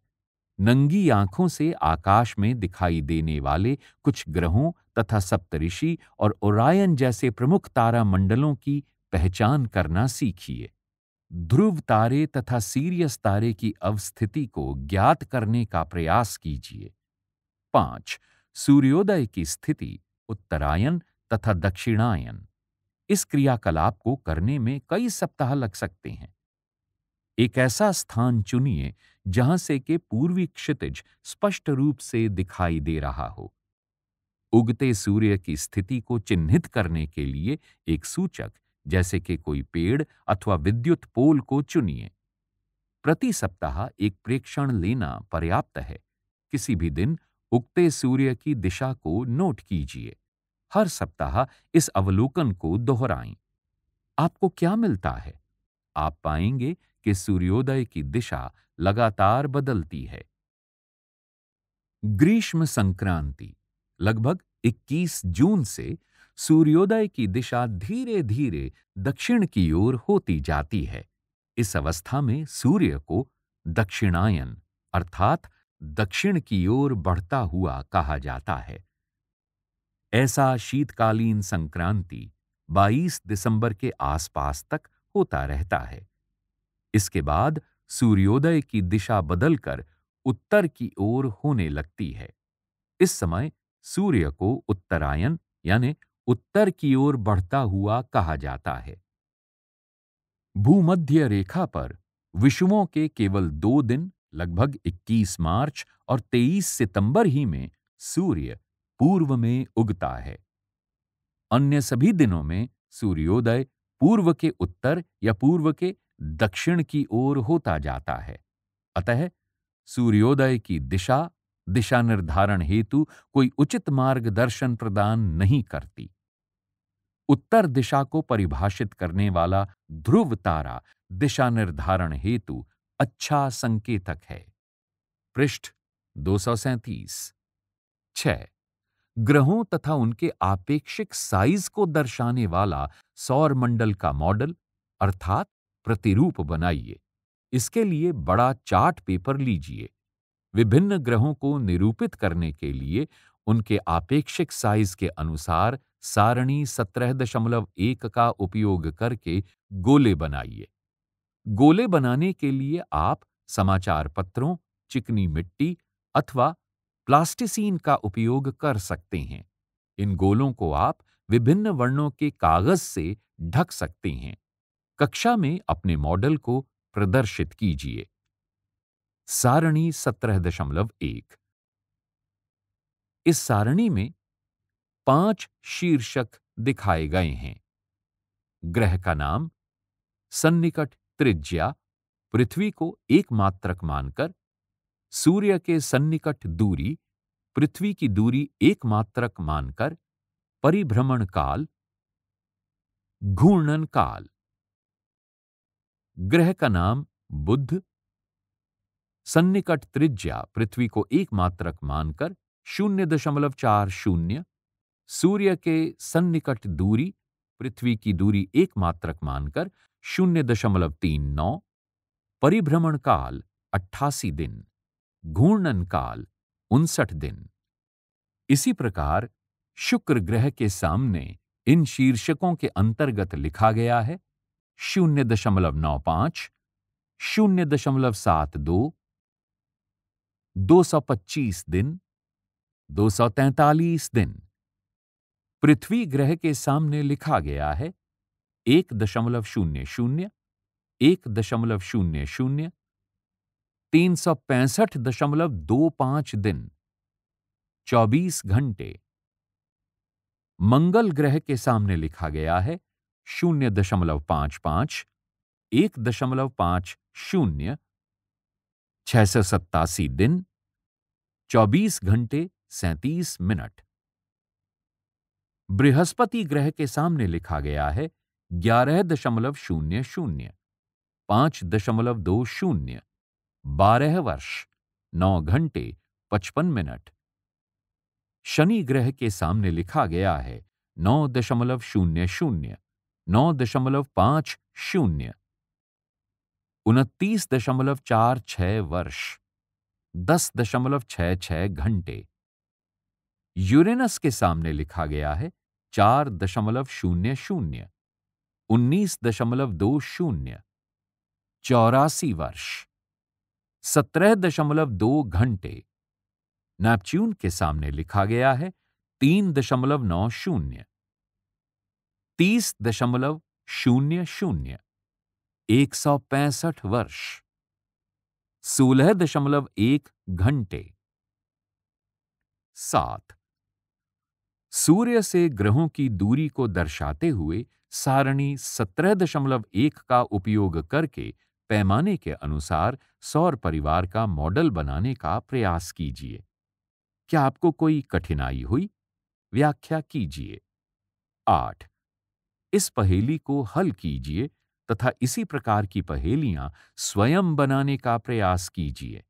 नंगी आंखों से आकाश में दिखाई देने वाले कुछ ग्रहों तथा सप्तऋषि और ओरायन जैसे प्रमुख तारा मंडलों की पहचान करना सीखिए ध्रुव तारे तथा सीरियस तारे की अवस्थिति को ज्ञात करने का प्रयास कीजिए पांच सूर्योदय की स्थिति उत्तरायन तथा दक्षिणायन इस क्रियाकलाप को करने में कई सप्ताह लग सकते हैं एक ऐसा स्थान चुनिए जहां से के पूर्वी क्षितिज स्पष्ट रूप से दिखाई दे रहा हो उगते सूर्य की स्थिति को चिन्हित करने के लिए एक सूचक जैसे कि कोई पेड़ अथवा विद्युत पोल को चुनिए प्रति सप्ताह एक प्रेक्षण लेना पर्याप्त है किसी भी दिन उगते सूर्य की दिशा को नोट कीजिए हर सप्ताह इस अवलोकन को दोहराएं आपको क्या मिलता है आप पाएंगे कि सूर्योदय की दिशा लगातार बदलती है ग्रीष्म संक्रांति लगभग 21 जून से सूर्योदय की दिशा धीरे धीरे दक्षिण की ओर होती जाती है इस अवस्था में सूर्य को दक्षिणायन अर्थात दक्षिण की ओर बढ़ता हुआ कहा जाता है ऐसा शीतकालीन संक्रांति 22 दिसंबर के आसपास तक होता रहता है इसके बाद सूर्योदय की दिशा बदलकर उत्तर की ओर होने लगती है इस समय सूर्य को उत्तरायण यानी उत्तर की ओर बढ़ता हुआ कहा जाता है भूमध्य रेखा पर विषुवों के केवल दो दिन लगभग 21 मार्च और 23 सितंबर ही में सूर्य पूर्व में उगता है अन्य सभी दिनों में सूर्योदय पूर्व के उत्तर या पूर्व के दक्षिण की ओर होता जाता है अतः सूर्योदय की दिशा दिशा निर्धारण हेतु कोई उचित मार्गदर्शन प्रदान नहीं करती उत्तर दिशा को परिभाषित करने वाला ध्रुव तारा दिशा निर्धारण हेतु अच्छा संकेतक है पृष्ठ दो सौ सैतीस छ ग्रहों तथा उनके आपेक्षिक साइज को दर्शाने वाला सौर मंडल का मॉडल अर्थात प्रतिरूप बनाइए इसके लिए बड़ा चार्ट पेपर लीजिए विभिन्न ग्रहों को निरूपित करने के लिए उनके आपेक्षिक साइज के अनुसार सारणी 17.1 का उपयोग करके गोले बनाइए गोले बनाने के लिए आप समाचार पत्रों चिकनी मिट्टी अथवा प्लास्टिसीन का उपयोग कर सकते हैं इन गोलों को आप विभिन्न वर्णों के कागज से ढक सकते हैं कक्षा में अपने मॉडल को प्रदर्शित कीजिए सारणी सत्रह दशमलव एक इस सारणी में पांच शीर्षक दिखाए गए हैं ग्रह का नाम सन्निकट त्रिज्या पृथ्वी को एक मात्रक मानकर सूर्य के सन्निकट दूरी पृथ्वी की दूरी एक मात्रक मानकर परिभ्रमण काल घूर्णन काल ग्रह का नाम बुद्ध सन्निकट त्रिज्या पृथ्वी को एक मात्रक मानकर शून्य दशमलव चार शून्य सूर्य के सन्निकट दूरी पृथ्वी की दूरी एक मात्रक मानकर शून्य दशमलव तीन नौ परिभ्रमण काल अट्ठासी दिन घूर्णन काल उनसठ दिन इसी प्रकार शुक्र ग्रह के सामने इन शीर्षकों के अंतर्गत लिखा गया है शून्य दशमलव नौ पांच शून्य दशमलव सात दो दो सौ पच्चीस दिन दो सौ तैतालीस दिन पृथ्वी ग्रह के सामने लिखा गया है एक दशमलव शून्य शून्य एक दशमलव शून्य शून्य तीन सौ पैंसठ दशमलव दो पांच दिन चौबीस घंटे मंगल ग्रह के सामने लिखा गया है शून्य दशमलव पांच पांच एक दशमलव पांच शून्य छह सौ सत्तासी दिन चौबीस घंटे सैंतीस मिनट बृहस्पति ग्रह के सामने लिखा गया है ग्यारह दशमलव शून्य शून्य पांच दशमलव दो शून्य बारह वर्ष नौ घंटे पचपन मिनट शनि ग्रह के सामने लिखा गया है नौ दशमलव शून्य शून्य नौ दशमलव पांच शून्य उनतीस दशमलव चार छ वर्ष दस दशमलव छह छः घंटे यूरेनस के सामने लिखा गया है चार दशमलव शून्य शून्य उन्नीस दशमलव दो शून्य चौरासी वर्ष सत्रह दशमलव दो घंटे नेपच्यून के सामने लिखा गया है तीन दशमलव नौ शून्य तीस दशमलव शून्य शून्य एक सौ पैंसठ वर्ष सोलह दशमलव एक घंटे सात सूर्य से ग्रहों की दूरी को दर्शाते हुए सारणी सत्रह दशमलव एक का उपयोग करके पैमाने के अनुसार सौर परिवार का मॉडल बनाने का प्रयास कीजिए क्या आपको कोई कठिनाई हुई व्याख्या कीजिए आठ इस पहेली को हल कीजिए तथा इसी प्रकार की पहेलियां स्वयं बनाने का प्रयास कीजिए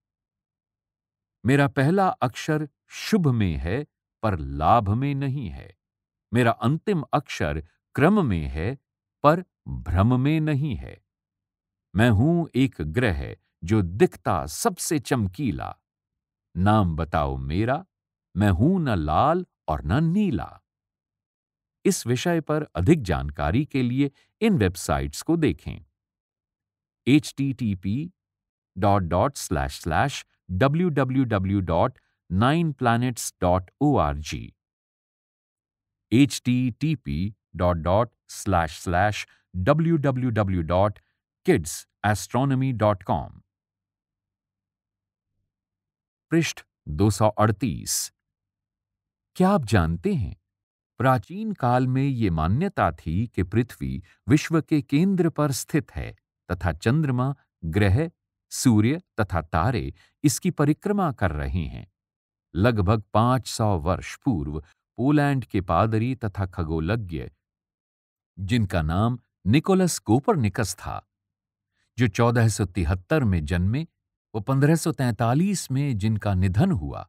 मेरा पहला अक्षर शुभ में है पर लाभ में नहीं है मेरा अंतिम अक्षर क्रम में है पर भ्रम में नहीं है मैं हूं एक ग्रह जो दिखता सबसे चमकीला नाम बताओ मेरा मैं हूं न लाल और न नीला इस विषय पर अधिक जानकारी के लिए इन वेबसाइट्स को देखें H T T P dot dot slash slash W W W dot nine planets dot O R G H T T P dot dot slash slash W W W dot kids astronomy dot com पृष्ठ अड़तीस क्या आप जानते हैं प्राचीन काल में ये मान्यता थी कि पृथ्वी विश्व के केंद्र पर स्थित है तथा चंद्रमा ग्रह सूर्य तथा तारे इसकी परिक्रमा कर रहे हैं लगभग 500 वर्ष पूर्व पोलैंड के पादरी तथा खगोलज्ञ जिनका नाम निकोलस कोपरनिकस था जो चौदह में जन्मे वो 1543 में जिनका निधन हुआ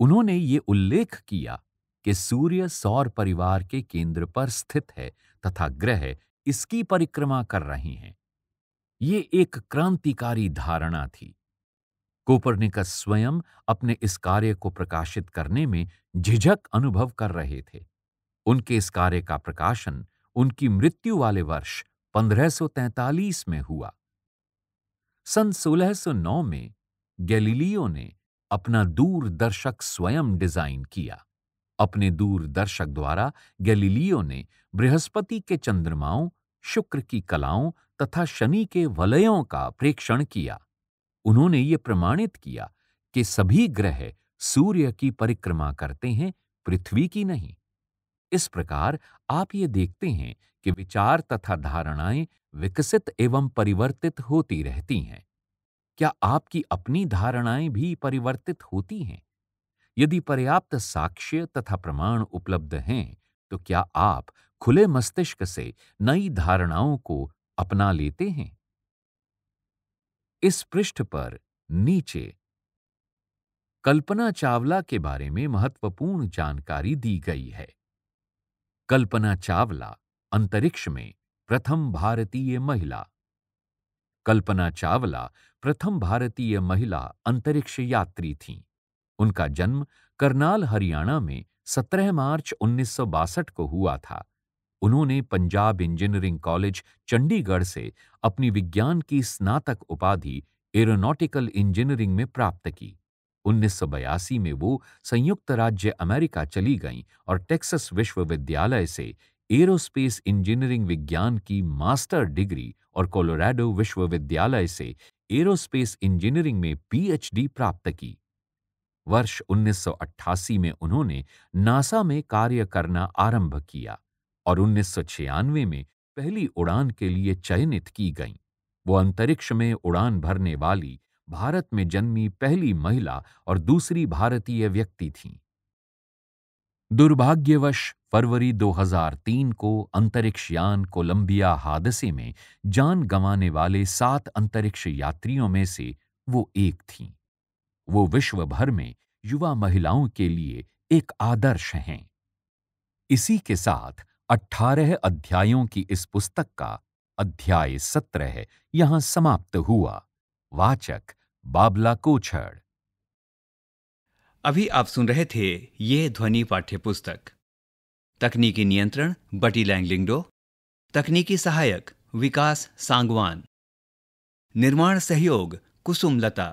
उन्होंने ये उल्लेख किया कि सूर्य सौर परिवार के केंद्र पर स्थित है तथा ग्रह इसकी परिक्रमा कर रहे हैं ये एक क्रांतिकारी धारणा थी कोपरनिकस स्वयं अपने इस कार्य को प्रकाशित करने में झिझक अनुभव कर रहे थे उनके इस कार्य का प्रकाशन उनकी मृत्यु वाले वर्ष 1543 में हुआ सन 1609 में गैलीलियो ने अपना दूरदर्शक स्वयं डिजाइन किया अपने दूरदर्शक द्वारा गैलीलियो ने बृहस्पति के चंद्रमाओं शुक्र की कलाओं तथा शनि के वलयों का प्रेक्षण किया उन्होंने ये प्रमाणित किया कि सभी ग्रह सूर्य की परिक्रमा करते हैं पृथ्वी की नहीं इस प्रकार आप ये देखते हैं कि विचार तथा धारणाएं विकसित एवं परिवर्तित होती रहती हैं क्या आपकी अपनी धारणाएं भी परिवर्तित होती हैं यदि पर्याप्त साक्ष्य तथा प्रमाण उपलब्ध हैं तो क्या आप खुले मस्तिष्क से नई धारणाओं को अपना लेते हैं इस पृष्ठ पर नीचे कल्पना चावला के बारे में महत्वपूर्ण जानकारी दी गई है कल्पना चावला अंतरिक्ष में प्रथम भारतीय महिला कल्पना चावला प्रथम भारतीय महिला अंतरिक्ष यात्री थीं उनका जन्म करनाल हरियाणा में 17 मार्च उन्नीस को हुआ था उन्होंने पंजाब इंजीनियरिंग कॉलेज चंडीगढ़ से अपनी विज्ञान की स्नातक उपाधि एरोनॉटिकल इंजीनियरिंग में प्राप्त की उन्नीस में वो संयुक्त राज्य अमेरिका चली गईं और टेक्सस विश्वविद्यालय से एरोस्पेस इंजीनियरिंग विज्ञान की मास्टर डिग्री और कोलोराडो विश्वविद्यालय से एरोस्पेस इंजीनियरिंग में पीएचडी प्राप्त की वर्ष 1988 में उन्होंने नासा में कार्य करना आरंभ किया और उन्नीस में पहली उड़ान के लिए चयनित की गईं। वो अंतरिक्ष में उड़ान भरने वाली भारत में जन्मी पहली महिला और दूसरी भारतीय व्यक्ति थीं। दुर्भाग्यवश फरवरी 2003 को अंतरिक्ष यान कोलंबिया हादसे में जान गंवाने वाले सात अंतरिक्ष यात्रियों में से वो एक थीं। वो विश्व भर में युवा महिलाओं के लिए एक आदर्श हैं इसी के साथ अट्ठारह अध्यायों की इस पुस्तक का अध्याय सत्रह यहां समाप्त हुआ वाचक बाबला कोछड़ अभी आप सुन रहे थे ये ध्वनि पाठ्य पुस्तक तकनीकी नियंत्रण बटी लैंगलिंगडो तकनीकी सहायक विकास सांगवान निर्माण सहयोग कुसुम लता